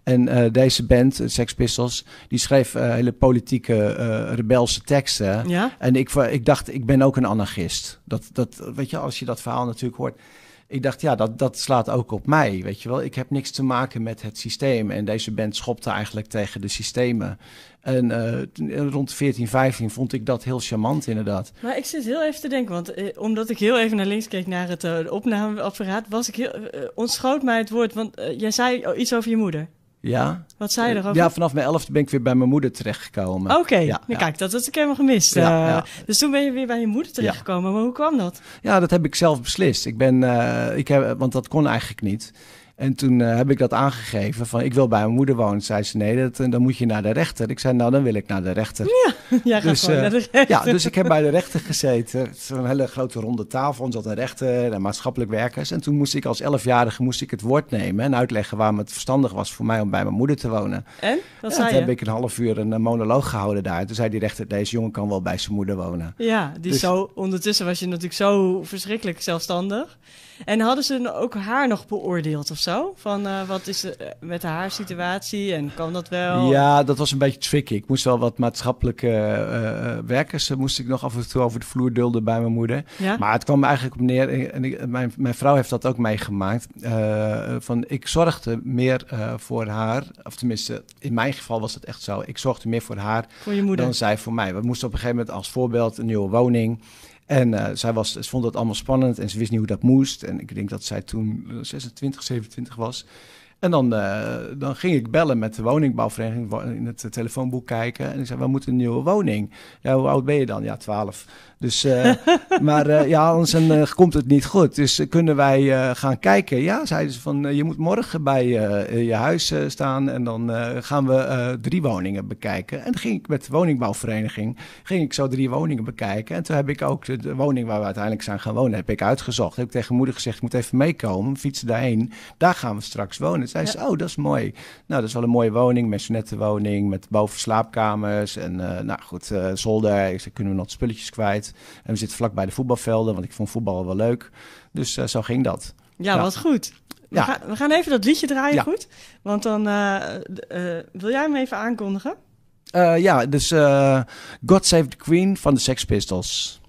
en deze band, Sex Pistols, die schreef hele politieke, rebelse teksten. En ik, ik dacht, ik ben ook een anarchist. Dat, dat, weet je, als je dat verhaal natuurlijk hoort ik dacht, ja, dat, dat slaat ook op mij. Weet je wel, ik heb niks te maken met het systeem. En deze band schopte eigenlijk tegen de systemen. En eh, rond 14, 15 vond ik dat heel charmant, inderdaad. Maar ik zit heel even te denken, want eh, omdat ik heel even naar links keek naar het eh, opnameapparaat, was ik heel. Uh, ontschoot mij het woord, want jij zei iets over je moeder. Ja. Wat zei je eh, erover? Ja, vanaf mijn elfde ben ik weer bij mijn moeder terechtgekomen. Oké, ja, nou, kijk, dat had ik helemaal gemist. Eh, dus toen ben je weer bij je moeder terechtgekomen. Maar hoe kwam dat? Ja, dat heb ik zelf beslist. Ik ben, uh, ik heb, want dat kon eigenlijk niet. En toen eh, heb ik dat aangegeven van ik wil bij mijn moeder wonen. Zei ze nee, dat, eh, dan moet je naar de rechter. Ik zei nou, dan wil ik naar de rechter. Ja, jij dus, gewoon eh, naar de rechter. Ja, dus ik heb bij de rechter gezeten. Het een hele grote ronde tafel. Ons zat een rechter en maatschappelijk werkers. En toen moest ik als elfjarige moest ik het woord nemen en uitleggen waarom het verstandig was voor mij om bij mijn moeder te wonen. En? Dat zei toen heb ik een half uur een monoloog gehouden daar. Toen zei die rechter, deze jongen kan wel bij zijn moeder wonen. Ja, die dus zo, ondertussen was je natuurlijk zo verschrikkelijk zelfstandig. En hadden ze ook haar nog beoordeeld of zo? Van eh, wat is eh, met haar situatie en kan dat wel? Ja, dat was een beetje tricky. Ik moest wel wat maatschappelijke uh, werkers moest ik nog af en toe over de vloer dulden bij mijn moeder. Maar het kwam eigenlijk op neer, en mijn, mijn vrouw heeft dat ook meegemaakt. Uh, van ik zorgde meer voor haar, of tenminste in mijn geval was dat echt zo. Ik zorgde meer voor haar dan zij voor mij. We moesten op een gegeven moment als voorbeeld een nieuwe woning. En eh, zij, was, ze vond dat allemaal spannend en ze wist niet hoe dat moest. En ik denk dat zij toen 26, 27 was. En dan, eh, dan ging ik bellen met de woningbouwvereniging, in het eh, telefoonboek kijken. En ik zei, we moeten een nieuwe woning. Ja, hoe oud ben je dan? Ja, 12. Dus, eh, maar ja, anders komt het niet goed. Dus kunnen wij gaan kijken? Ja, zeiden ze van, je moet morgen bij je huis staan. En dan gaan we drie woningen bekijken. En dan ging ik met de woningbouwvereniging, ging ik zo drie woningen bekijken. En toen heb ik ook de, woning waar we uiteindelijk zijn gaan wonen, heb ik uitgezocht. Heb ik tegen moeder gezegd, ik moet even meekomen, fietsen daarheen. Daar gaan we straks wonen. En zei ze, oh, dat is mooi. Nou, dat is wel een mooie woning, woning met boven slaapkamers. En eh, nou goed, eh, zolder, ik zei, kunnen we nog spulletjes kwijt. En we zitten vlak bij de voetbalvelden, want ik vond voetbal wel leuk. Dus eh, zo ging dat. Ja, wat goed. We, ja. we, gaan even dat liedje draaien, goed? Want dan wil jij hem even aankondigen? ja, dus God Save the Queen van de Sex Pistols.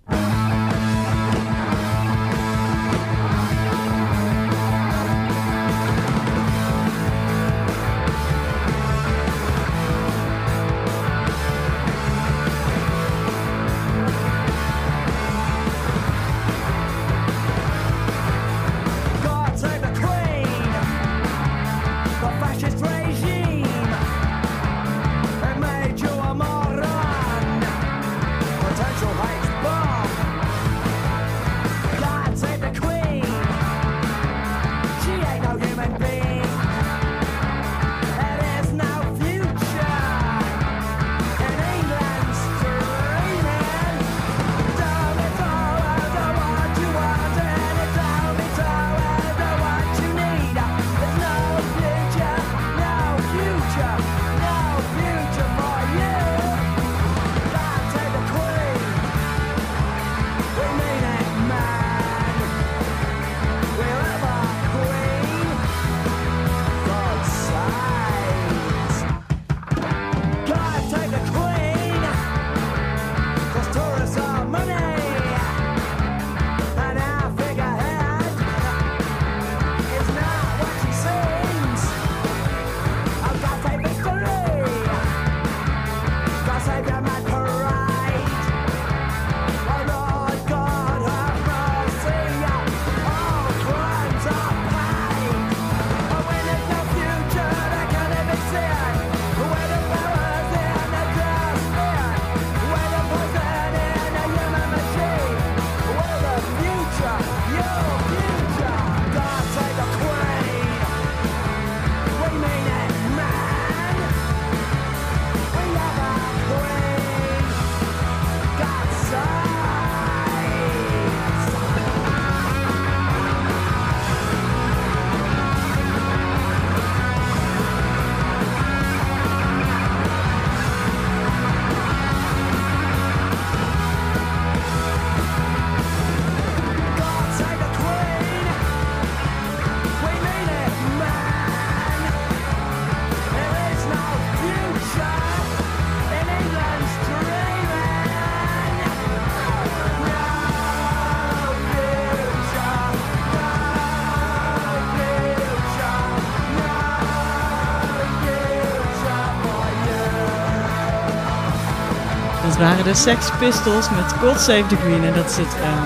waren de Sex Pistols met God Save the Queen. En dat is het, eh,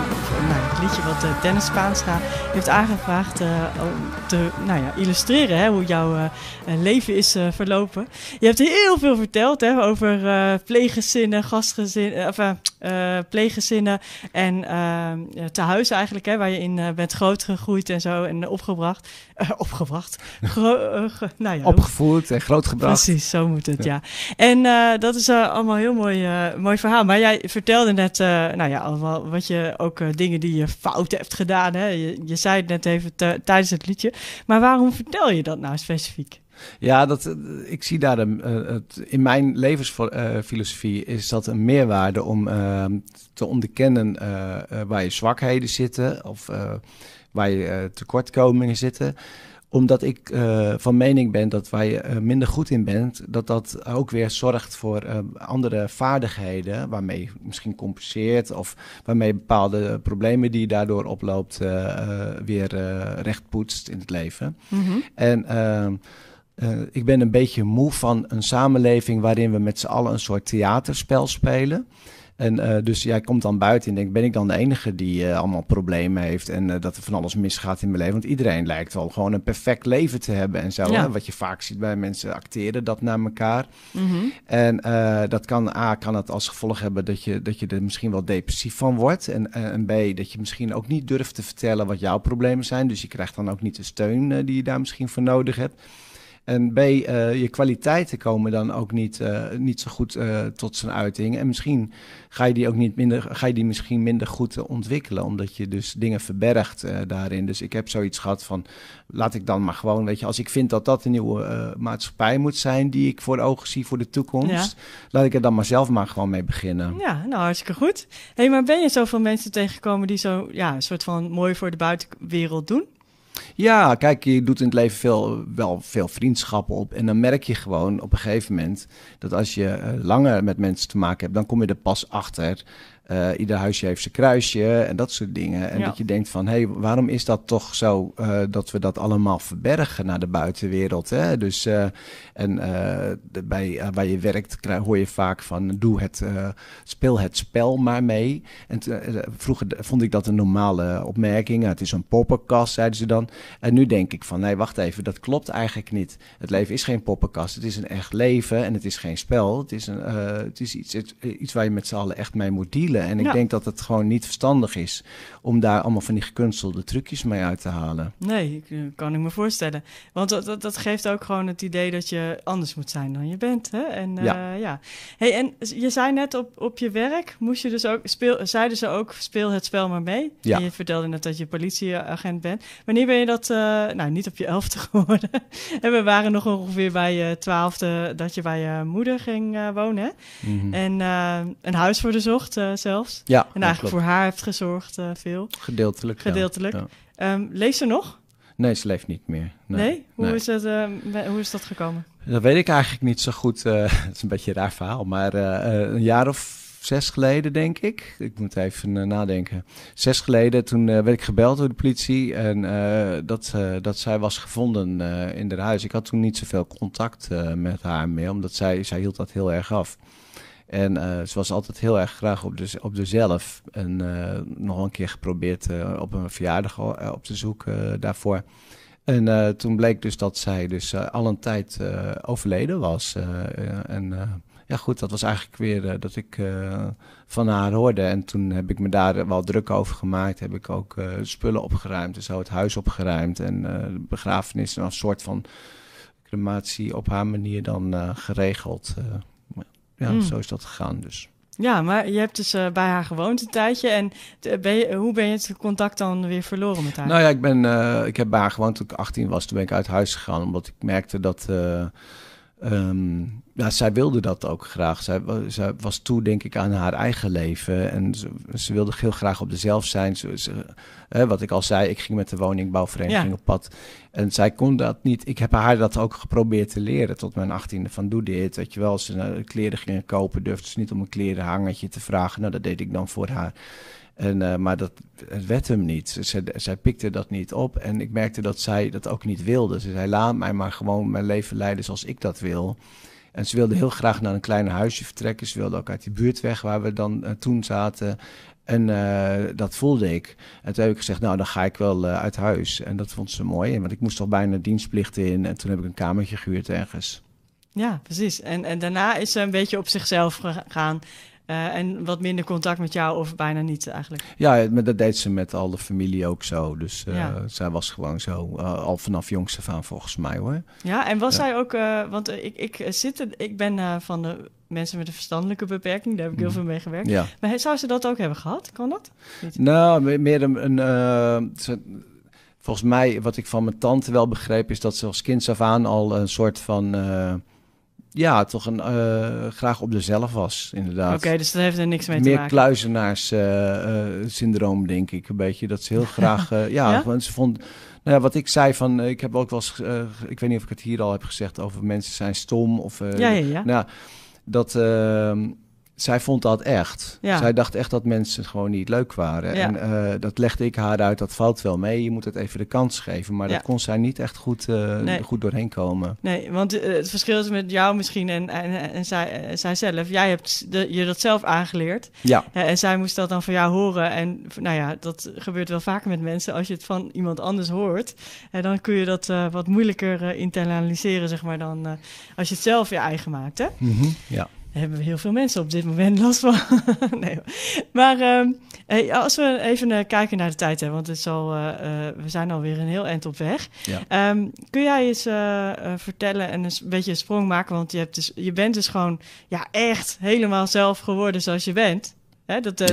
nou, liedje wat eh, Dennis Spaanscha heeft aangevraagd eh, om te nou ja, illustreren hè, hoe jouw leven is verlopen. Je hebt heel veel verteld hè, over pleeggezinnen, gastgezinnen, of uh, pleeggezinnen en eh, eh, te huis, eigenlijk, hè, waar je in bent bent grootgegroeid en zo en opgebracht. opgebracht. nou ja, Opgevoed en grootgebracht. Precies, zo moet het, ja. En dat is allemaal heel mooi, mooi verhaal. Maar jij vertelde net, nou ja, allemaal wat je ook dingen die je fout hebt gedaan. Hè? Je, je zei het net even tijdens het liedje. Maar waarom vertel je dat nou specifiek? Ja, dat, eh, ik zie daar de eh, in mijn levensfilosofie eh, is dat een meerwaarde om ehm, te onderkennen waar je zwakheden zitten of waar je tekortkomingen zitten omdat ik van mening ben dat waar je minder goed in bent, dat dat ook weer zorgt voor andere vaardigheden, waarmee je misschien compenseert of waarmee bepaalde problemen die je daardoor oploopt weer recht poetst in het leven. Mm -hmm. En ehm, eh, ik ben een beetje moe van een samenleving waarin we met z'n allen een soort theaterspel spelen. En eh, dus jij komt dan buiten en denkt: ben ik dan de enige die eh, allemaal problemen heeft en dat er van alles misgaat in mijn leven? Want iedereen lijkt wel gewoon een perfect leven te hebben en zo. Wat je vaak ziet bij mensen acteren dat naar elkaar. Mhm. En dat kan A, kan het als gevolg hebben dat je, dat je er misschien wel depressief van wordt. En, en B, dat je misschien ook niet durft te vertellen wat jouw problemen zijn. Dus je krijgt dan ook niet de steun die je daar misschien voor nodig hebt. En B, eh, je kwaliteiten komen dan ook niet, eh, niet zo goed eh, tot zijn uiting. En misschien ga je die ook niet minder, ga je die misschien minder goed ontwikkelen, omdat je dus dingen verbergt daarin. Dus ik heb zoiets gehad van, laat ik dan maar gewoon, weet je, als ik vind dat dat een nieuwe maatschappij moet zijn die ik voor ogen zie voor de toekomst, laat ik er dan maar zelf maar gewoon mee beginnen. Ja, nou hartstikke goed. Hé, hey, maar ben je zoveel mensen tegengekomen die zo, ja, een soort van mooi voor de buitenwereld doen? Ja, kijk, je doet in het leven veel, wel veel vriendschappen op. En dan merk je gewoon op een gegeven moment dat als je eh, langer met mensen te maken hebt, dan kom je er pas achter eh, ieder huisje heeft zijn kruisje en dat soort dingen. En dat je denkt van, hé, hey, waarom is dat toch zo eh, dat we dat allemaal verbergen naar de buitenwereld? Hè? Dus, eh, en bij, waar je werkt hoor je vaak van, doe het, speel het spel maar mee. En vroeger vond ik dat een normale opmerking. het is een poppenkast, zeiden ze dan. En nu denk ik van, nee, wacht even, dat klopt eigenlijk niet. Het leven is geen poppenkast, het is een echt leven en het is geen spel. Het is, een, het is iets, iets waar je met z'n allen echt mee moet dealen. En ik denk dat het gewoon niet verstandig is om daar allemaal van die gekunstelde trucjes mee uit te halen. Nee, eh, kan ik me voorstellen. Want dat, dat, dat geeft ook gewoon het idee dat je anders moet zijn dan je bent. Hè? En, eh, ja. ja. Hey, en je zei net op, op je werk, moest je dus ook, speel, zeiden ze ook, speel het spel maar mee. Ja. je vertelde net dat je politieagent bent. Wanneer ben je dat, eh, nou niet op je elfde geworden. en we waren nog ongeveer bij je twaalfde dat je bij je moeder ging wonen. Mhm. En een huis voor de zocht, zelfs. Ja, en eigenlijk voor haar heeft gezorgd eh, veel. Gedeeltelijk. Gedeeltelijk. Um, ehm, leeft ze nog? Nee, ze leeft niet meer. Nee? nee? Hoe, Is het, ehm, hoe is dat gekomen? Dat weet ik eigenlijk niet zo goed. het eh, is een beetje een raar verhaal. Maar eh, een jaar of zes geleden, denk ik. Ik moet even nadenken. Zes geleden, toen werd ik gebeld door de politie. En dat, dat zij was gevonden in haar huis. Ik had toen niet zoveel contact met haar meer. Omdat zij, zij hield dat heel erg af. En eh, ze was altijd heel erg graag op de, op de zelf. En eh, nog een keer geprobeerd eh, op een verjaardag op te zoeken daarvoor. En toen bleek dus dat zij dus al een tijd overleden was. en ja, goed, dat was eigenlijk weer dat ik van haar hoorde. En toen heb ik me daar wel druk over gemaakt. Heb ik ook spullen opgeruimd en zo het huis opgeruimd. En de begrafenis en een soort van crematie op haar manier dan geregeld ja, mm. zo is dat gegaan dus. Ja, maar je hebt dus eh, bij haar gewoond een tijdje. En eh, ben je, hoe ben je het contact dan weer verloren met haar? Nou ja, ik, ben, eh, ik heb bij haar gewoond toen ik 18 was. Toen ben ik uit huis gegaan, omdat ik merkte dat... Um, ja, zij wilde dat ook graag. Zij, was toe, denk ik, aan haar eigen leven. En ze, wilde heel graag op de zelf zijn. wat ik al zei, ik ging met de woningbouwvereniging op pad. En zij kon dat niet. Ik heb haar dat ook geprobeerd te leren tot mijn achttiende. Van doe dit, dat je wel. Als ze eh, kleren gingen kopen, durfde ze niet om een klerenhangertje te vragen. Nou, dat deed ik dan voor haar. En, eh, maar dat, het werd hem niet. Zij, zij pikte dat niet op. En ik merkte dat zij dat ook niet wilde. Ze zei, laat mij maar gewoon mijn leven leiden zoals ik dat wil. En ze wilde heel graag naar een klein huisje vertrekken. Ze wilde ook uit die buurt weg waar we dan eh, toen zaten. En eh, dat voelde ik. En toen heb ik gezegd, nou dan ga ik wel uit huis. En dat vond ze mooi, want ik moest toch bijna dienstplichten in. En toen heb ik een kamertje gehuurd ergens. Ja, precies. En, en daarna is ze een beetje op zichzelf gegaan. Eh, en wat minder contact met jou of bijna niet eigenlijk. Ja, dat deed ze met al de familie ook zo. Dus eh, zij was gewoon zo eh, al vanaf jongste af aan volgens mij hoor. Ja, en was zij ook, want ik, ik, zit, ik ben van de mensen met een verstandelijke beperking. Daar heb ik heel mhm. veel mee gewerkt. Maar zou ze dat ook hebben gehad? Kan dat? Nou, meer een. een volgens mij, wat ik van mijn tante wel begreep, is dat ze als kind af aan al een soort van ja, toch een, eh, graag op dezelf was, inderdaad. Oké, dus dat heeft er niks mee te Meer maken. Meer kluizenaars-syndroom, eh, eh, denk ik, een beetje. Dat ze heel graag... ja, ja, want ze vond... Nou ja, wat ik zei van... Ik heb ook wel eens... ik weet niet of ik het hier al heb gezegd... over mensen zijn stom of... ja, ja, ja. Nou, dat... Ehm, zij vond dat echt. Zij dacht echt dat mensen gewoon niet leuk waren. En eh, dat legde ik haar uit, dat valt wel mee. Je moet het even de kans geven. Maar dat kon zij niet echt goed, eh, goed doorheen komen. Nee, want eh, het verschil is met jou misschien en, en, en zij, zij zelf. Jij hebt je dat zelf aangeleerd. Ja. en zij moest dat dan van jou horen. En nou ja, dat gebeurt wel vaker met mensen. Als je het van iemand anders hoort, en dan kun je dat wat moeilijker internaliseren, zeg maar, dan als je het zelf je eigen maakt. Hè? Mhm, ja hebben we heel veel mensen op dit moment last van. nee, maar ehm, als we even eh, kijken naar de tijd, want het is eh, eh, we zijn alweer een heel eind op weg. Ja. Ehm, kun jij eens vertellen en een beetje een sprong maken? Want je, dus, je bent dus gewoon ja, echt helemaal zelf geworden zoals je bent. Hè, dat,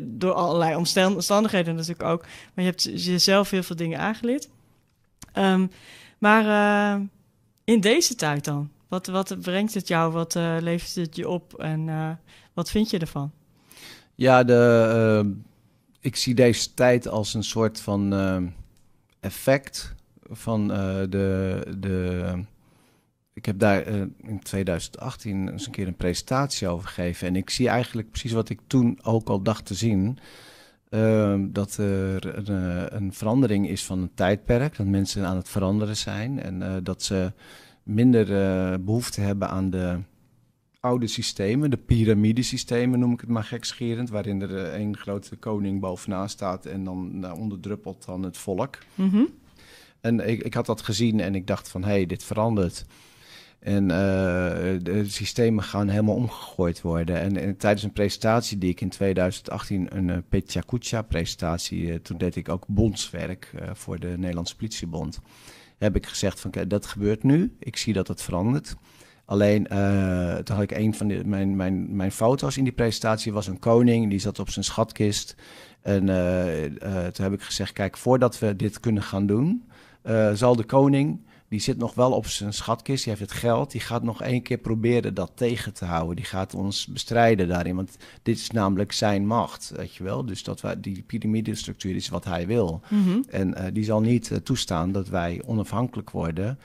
door allerlei omstandigheden natuurlijk ook. Maar je hebt jezelf heel veel dingen aangeleerd. Ehm, maar in deze tijd dan? Wat, wat brengt het jou? Wat eh, levert het je op? En eh, wat vind je ervan? Ja, de, eh, ik zie deze tijd als een soort van effect van de, de. Ik heb daar in 2018 eens een keer een presentatie over gegeven. En ik zie eigenlijk precies wat ik toen ook al dacht te zien. Ehm, dat er een, een, verandering is van een tijdperk, dat mensen aan het veranderen zijn en dat ze minder eh, behoefte hebben aan de oude systemen, de piramidesystemen noem ik het maar gekscherend, waarin er eh, één grote koning bovenaan staat en dan eh, onderdruppelt dan het volk. Mhm. En ik, ik had dat gezien en ik dacht van hé, hey, dit verandert. En de systemen gaan helemaal omgegooid worden. En, tijdens een presentatie die ik in 2018, een uh, Petja Kucha presentatie, uh, toen deed ik ook bondswerk voor de Nederlandse Politiebond heb ik gezegd van kijk, dat gebeurt nu. Ik zie dat het verandert. Alleen eh, toen had ik een van de, mijn, mijn, mijn foto's in die presentatie was een koning, die zat op zijn schatkist. En eh, eh, toen heb ik gezegd, kijk, voordat we dit kunnen gaan doen, zal de koning die zit nog wel op zijn schatkist, die heeft het geld. Die gaat nog één keer proberen dat tegen te houden. Die gaat ons bestrijden daarin, want dit is namelijk zijn macht, weet je wel. Dus dat wij, die piramidestructuur is wat hij wil. Mhm. En eh, die zal niet eh, toestaan dat wij onafhankelijk worden...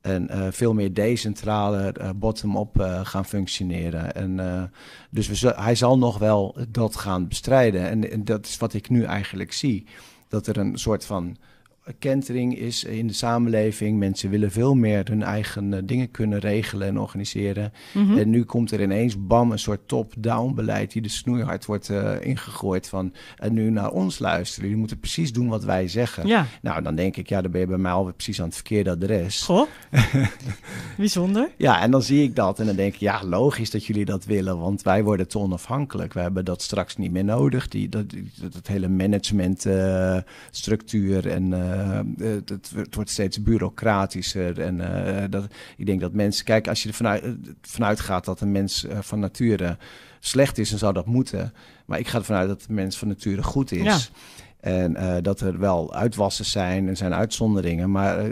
En eh, veel meer decentraler bottom-up gaan functioneren. En, dus we hij zal nog wel dat gaan bestrijden. en, dat is wat ik nu eigenlijk zie. Dat er een soort van kentering is in de samenleving. Mensen willen veel meer hun eigen eh, dingen kunnen regelen en organiseren. Mhm. En nu komt er ineens, bam, een soort top-down beleid die de snoeihard wordt eh, ingegooid van en eh, nu naar ons luisteren. Jullie moeten precies doen wat wij zeggen. Ja. Nou, dan denk ik, ja, dan ben je bij mij alweer precies aan het verkeerde adres. Goh, bijzonder. Ja, en dan zie ik dat en dan denk ik, ja, logisch dat jullie dat willen, want wij worden te onafhankelijk. We hebben dat straks niet meer nodig, die, dat, dat, dat hele managementstructuur structuur en het, eh, eh, wordt steeds bureaucratischer. En eh, dat, ik denk dat mensen, kijk, als je er vanuit, vanuit gaat dat een mens van nature slecht is, dan zou dat moeten. Maar ik ga ervan uit dat de mens van nature goed is. En dat er wel uitwassen zijn en zijn uitzonderingen. Maar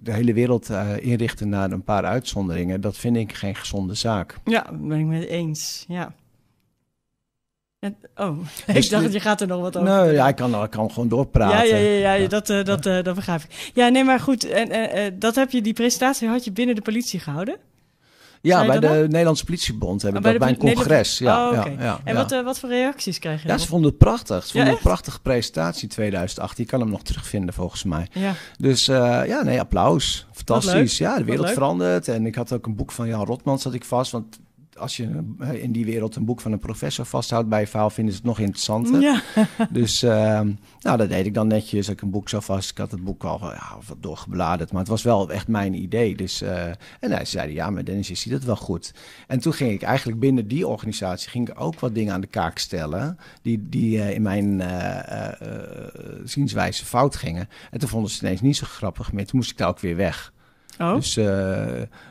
de hele wereld inrichten naar een paar uitzonderingen, dat vind ik geen gezonde zaak. Ja, ben ik met eens. Ja. Oh, dus ik dacht, dat je gaat er nog wat over. Nee, nou, ja, ik kan, kan gewoon doorpraten. Ja, ja, ja, dat, eh, dat, eh, dat begrijp ik. Ja, nee, maar goed. En, eh, dat heb je, die presentatie had je binnen de politie gehouden? Ja, oh, bij de Nederlandse Politiebond hebben bij dat bij een congres. Oh, ja, ja, en wat, wat voor reacties krijg je? Ja, ze vonden het prachtig. Ze vonden een prachtige presentatie 2008. Je kan hem nog terugvinden volgens mij. Dus ja, nee, applaus. Fantastisch. Ja, de wereld verandert. En ik had ook een boek van Jan Rotmans zat ik vast. Want als je eh, in die wereld een boek van een professor vasthoudt bij een verhaal, vinden ze het nog interessanter. dus uh, nou, dat deed ik dan netjes. ik een boek zo vast. Ik had het boek al eh, ja, doorgebladerd. Maar het was wel echt mijn idee. Dus, eh, en hij zei: Ja, maar Dennis, je ziet het wel goed. En toen ging ik eigenlijk binnen die organisatie ging ik ook wat dingen aan de kaak stellen. Die, die in mijn zienswijze fout gingen. En toen vonden ze het ineens niet zo grappig meer. Toen moest ik daar ook weer weg. Oh. Dus eh,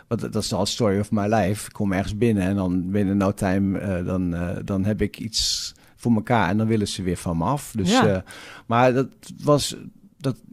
wat, dat is de story of my life. Ik kom ergens binnen en dan binnen no time, eh, dan, eh, dan heb ik iets voor elkaar en dan willen ze weer van me af. Dus, ja. maar dat was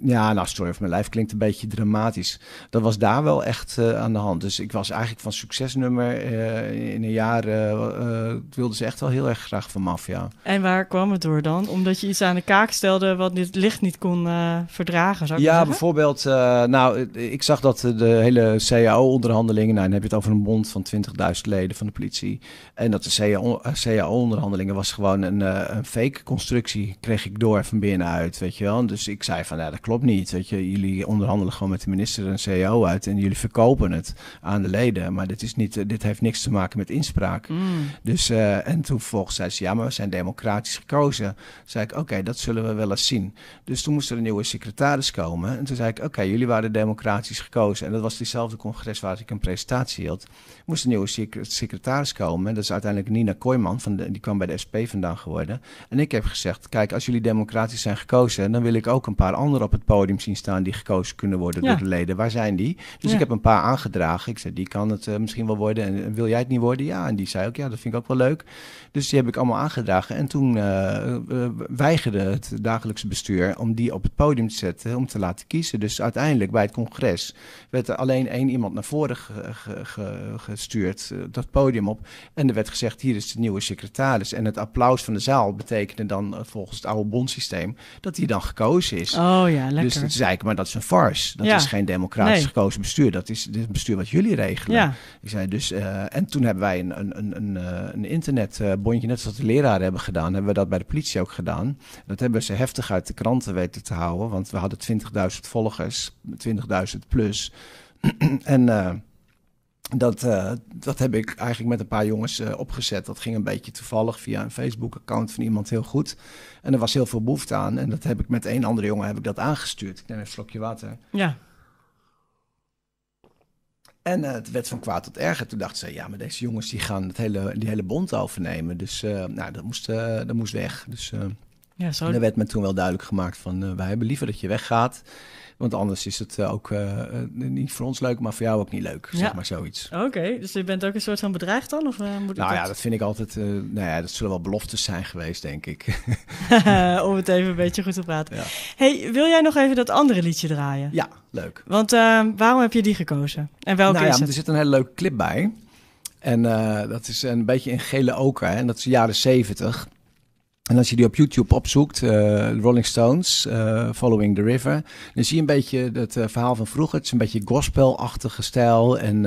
ja, nou, Story of mijn Life klinkt een beetje dramatisch. Dat was daar wel echt eh, aan de hand. Dus ik was eigenlijk van succesnummer uh, in een jaar... Eh, wilden ze echt wel heel erg graag van maffia. En waar kwam het door dan? Omdat je iets aan de kaak stelde wat dit licht niet kon verdragen, Ja, bijvoorbeeld... nou, ik zag dat de hele CAO-onderhandelingen... Nou, dan heb je het over een bond van 20.000 leden van de politie. En dat de CAO-onderhandelingen was gewoon een, een fake constructie, kreeg ik door van binnenuit, weet je wel. Dus ik zei van dat klopt niet. dat je, jullie onderhandelen gewoon met de minister en CEO uit en jullie verkopen het aan de leden. Maar dit, is niet, dit heeft niks te maken met inspraak. Mm. Dus, eh, en toen volgens zei ze, ja, maar we zijn democratisch gekozen. Toen zei ik, oké, dat zullen we wel eens zien. Dus toen moest er een nieuwe secretaris komen. En toen zei ik, oké, jullie waren democratisch gekozen. En dat was diezelfde congres waar ik een presentatie hield. Moest een nieuwe secretaris komen. En dat is uiteindelijk Nina Kooijman, van de, die kwam bij de SP vandaan geworden. En ik heb gezegd, kijk, als jullie democratisch zijn gekozen, dan wil ik ook een paar andere anderen op het podium zien staan die gekozen kunnen worden door de leden. Waar zijn die? Dus ik heb een paar aangedragen. Ik zei, die kan het eh, misschien wel worden. En, wil jij het niet worden? Ja. En die zei ook, ja, dat vind ik ook wel leuk. Dus die heb ik allemaal aangedragen. En toen eh, eh, weigerde het dagelijkse bestuur om die op het podium te zetten, om te laten kiezen. Dus uiteindelijk bij het congres werd er alleen één iemand naar voren gestuurd, dat podium op. En er werd gezegd, hier is de nieuwe secretaris. En het applaus van de zaal betekende dan volgens het oude bondsysteem dat hij dan gekozen is. Oh. Oh ja, dus lekker. Dus het is eigenlijk, maar dat is een farce. Dat is geen democratisch gekozen bestuur. Dat is, dit het bestuur wat jullie regelen. Ja. Ik zei dus, eh, en toen hebben wij een, een, een, een, eh, een internetbondje, net zoals de leraren hebben gedaan, hebben we dat bij de politie ook gedaan. Dat hebben ze heftig uit de kranten weten te houden, want we hadden 20.000 volgers, 20.000 plus. en... Eh, dat, eh, dat heb ik eigenlijk met een paar jongens eh, opgezet. Dat ging een beetje toevallig via een Facebook-account van iemand heel goed. En er was heel veel behoefte aan. En dat heb ik met één andere jongen heb ik dat aangestuurd. Ik neem een slokje water. Ja. En eh, het werd van kwaad tot erger. Toen dacht ze, ja, maar deze jongens die gaan het hele, die hele bond overnemen. Dus nou, dat moest, dat moest weg. Dus ja, zo... En daar werd me toen wel duidelijk gemaakt van, eh, wij hebben liever dat je weggaat. Want anders is het eh, ook eh, niet voor ons leuk, maar voor jou ook niet leuk, zeg maar zoiets. Oké, dus je bent ook een soort van bedreigd dan? Of, uh, moet nou dat... ja, dat vind ik altijd, nou ja, dat zullen wel beloftes zijn geweest, denk ik. Om het even een beetje goed te praten. Hey, wil jij nog even dat andere liedje draaien? Ja, leuk. Want ehm, waarom heb je die gekozen? En welke nou, ja, Er zit een hele leuke clip bij. En dat is een beetje in gele oker, hè? en dat is de jaren zeventig. En als je die op YouTube opzoekt, eh, Rolling Stones, uh, Following the River, dan zie je een beetje het eh, verhaal van vroeger. Het is een beetje gospelachtige stijl en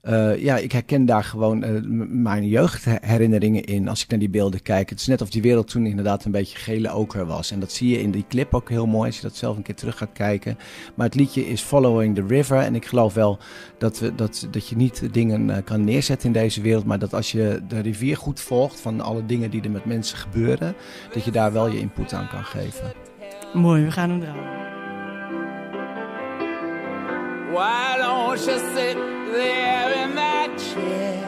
eh, ja, ik herken daar gewoon eh, mijn jeugdherinneringen in als ik naar die beelden kijk. Het is net of die wereld toen inderdaad een beetje gele oker was. En dat zie je in die clip ook heel mooi als je dat zelf een keer terug gaat kijken. Maar het liedje is Following the River. En ik geloof wel dat, we, dat, dat je niet dingen eh, kan neerzetten in deze wereld. Maar dat als je de rivier goed volgt van alle dingen die er met mensen gebeuren, dat je daar wel je input aan kan geven. Mooi, we gaan hem draaien. Why don't you sit there in that chair?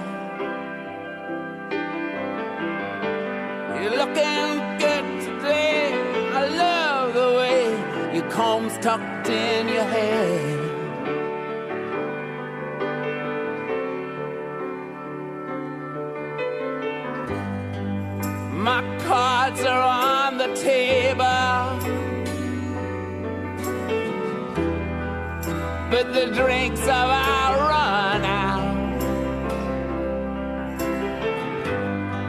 You're looking good today. I love the way your comb's tucked in your hair. My cards are on the table. but the drinks have all run out.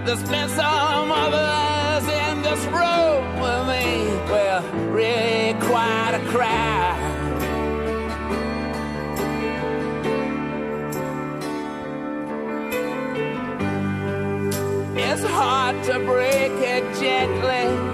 There's been some others in this room with me. We're really quite a crowd. It's hard to break it gently.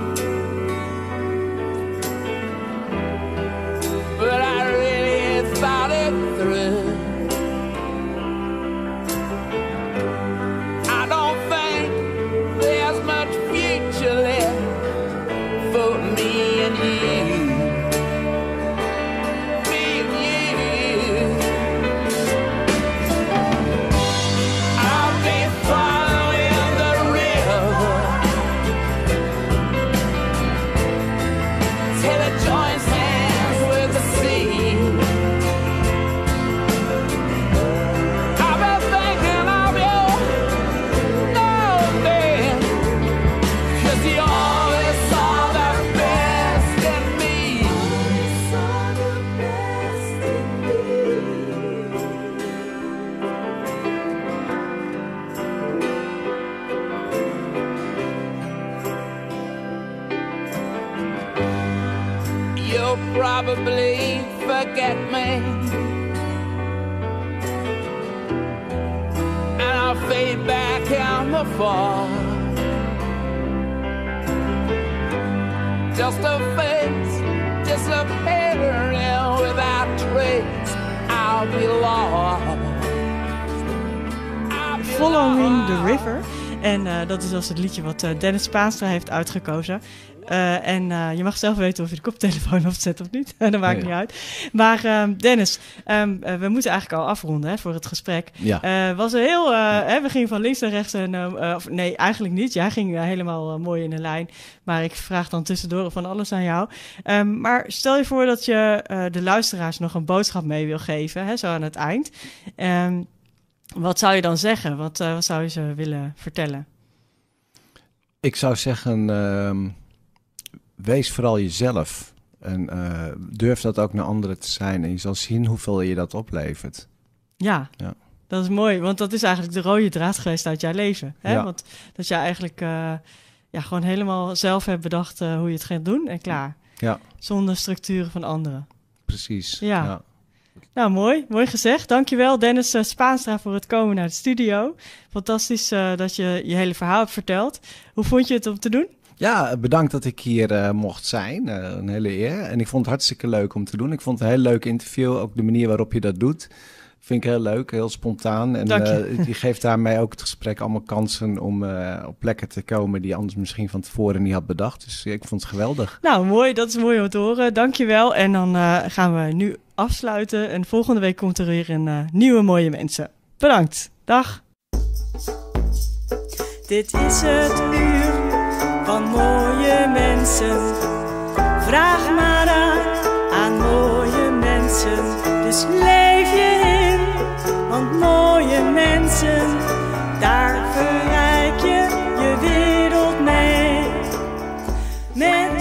En eh, dat is als het liedje wat eh, Dennis Paastra heeft uitgekozen. Eh, en je mag zelf weten of je de koptelefoon opzet of niet. dat maakt oh, niet uit. Maar Dennis, ehm, we moeten eigenlijk al afronden hè, voor het gesprek. Ja. was een heel, hè, we gingen van links naar rechts. En, nee, eigenlijk niet. Jij ging helemaal mooi in de lijn. Maar ik vraag dan tussendoor van alles aan jou. Ehm, maar stel je voor dat je de luisteraars nog een boodschap mee wil geven. Hè, zo aan het eind. Um, wat zou je dan zeggen? Eh, wat, zou je ze willen vertellen? Ik zou zeggen, ehm, wees vooral jezelf. En eh, durf dat ook naar anderen te zijn. En je zal zien hoeveel je dat oplevert. Ja, ja. dat is mooi. Want dat is eigenlijk de rode draad geweest uit jouw leven. Hè? Ja. Want dat jij eigenlijk eh, ja, gewoon helemaal zelf hebt bedacht hoe je het gaat doen en klaar. Ja. Zonder structuren van anderen. Precies. ja. Nou, mooi. Mooi gezegd. Dankjewel Dennis eh, Spaanstra voor het komen naar de studio. Fantastisch eh, dat je je hele verhaal hebt verteld. Hoe vond je het om te doen? Ja, bedankt dat ik hier eh, mocht zijn. een hele eer. En ik vond het hartstikke leuk om te doen. Ik vond het een heel leuk interview. Ook de manier waarop je dat doet. Vind ik heel leuk, heel spontaan. En je. die geeft daarmee ook het gesprek allemaal kansen om op plekken te komen die anders misschien van tevoren niet had bedacht. Dus ik vond het geweldig. Nou, mooi. Dat is mooi om te horen. Dankjewel. En dan gaan we nu afsluiten. En volgende week komt er weer een eh, nieuwe mooie mensen. Bedankt. Dag. Dit is het uur van mooie mensen. Vraag maar aan, mooie mensen. Dus leef je in, want mooie mensen, daar verrijk je je wereld mee. Met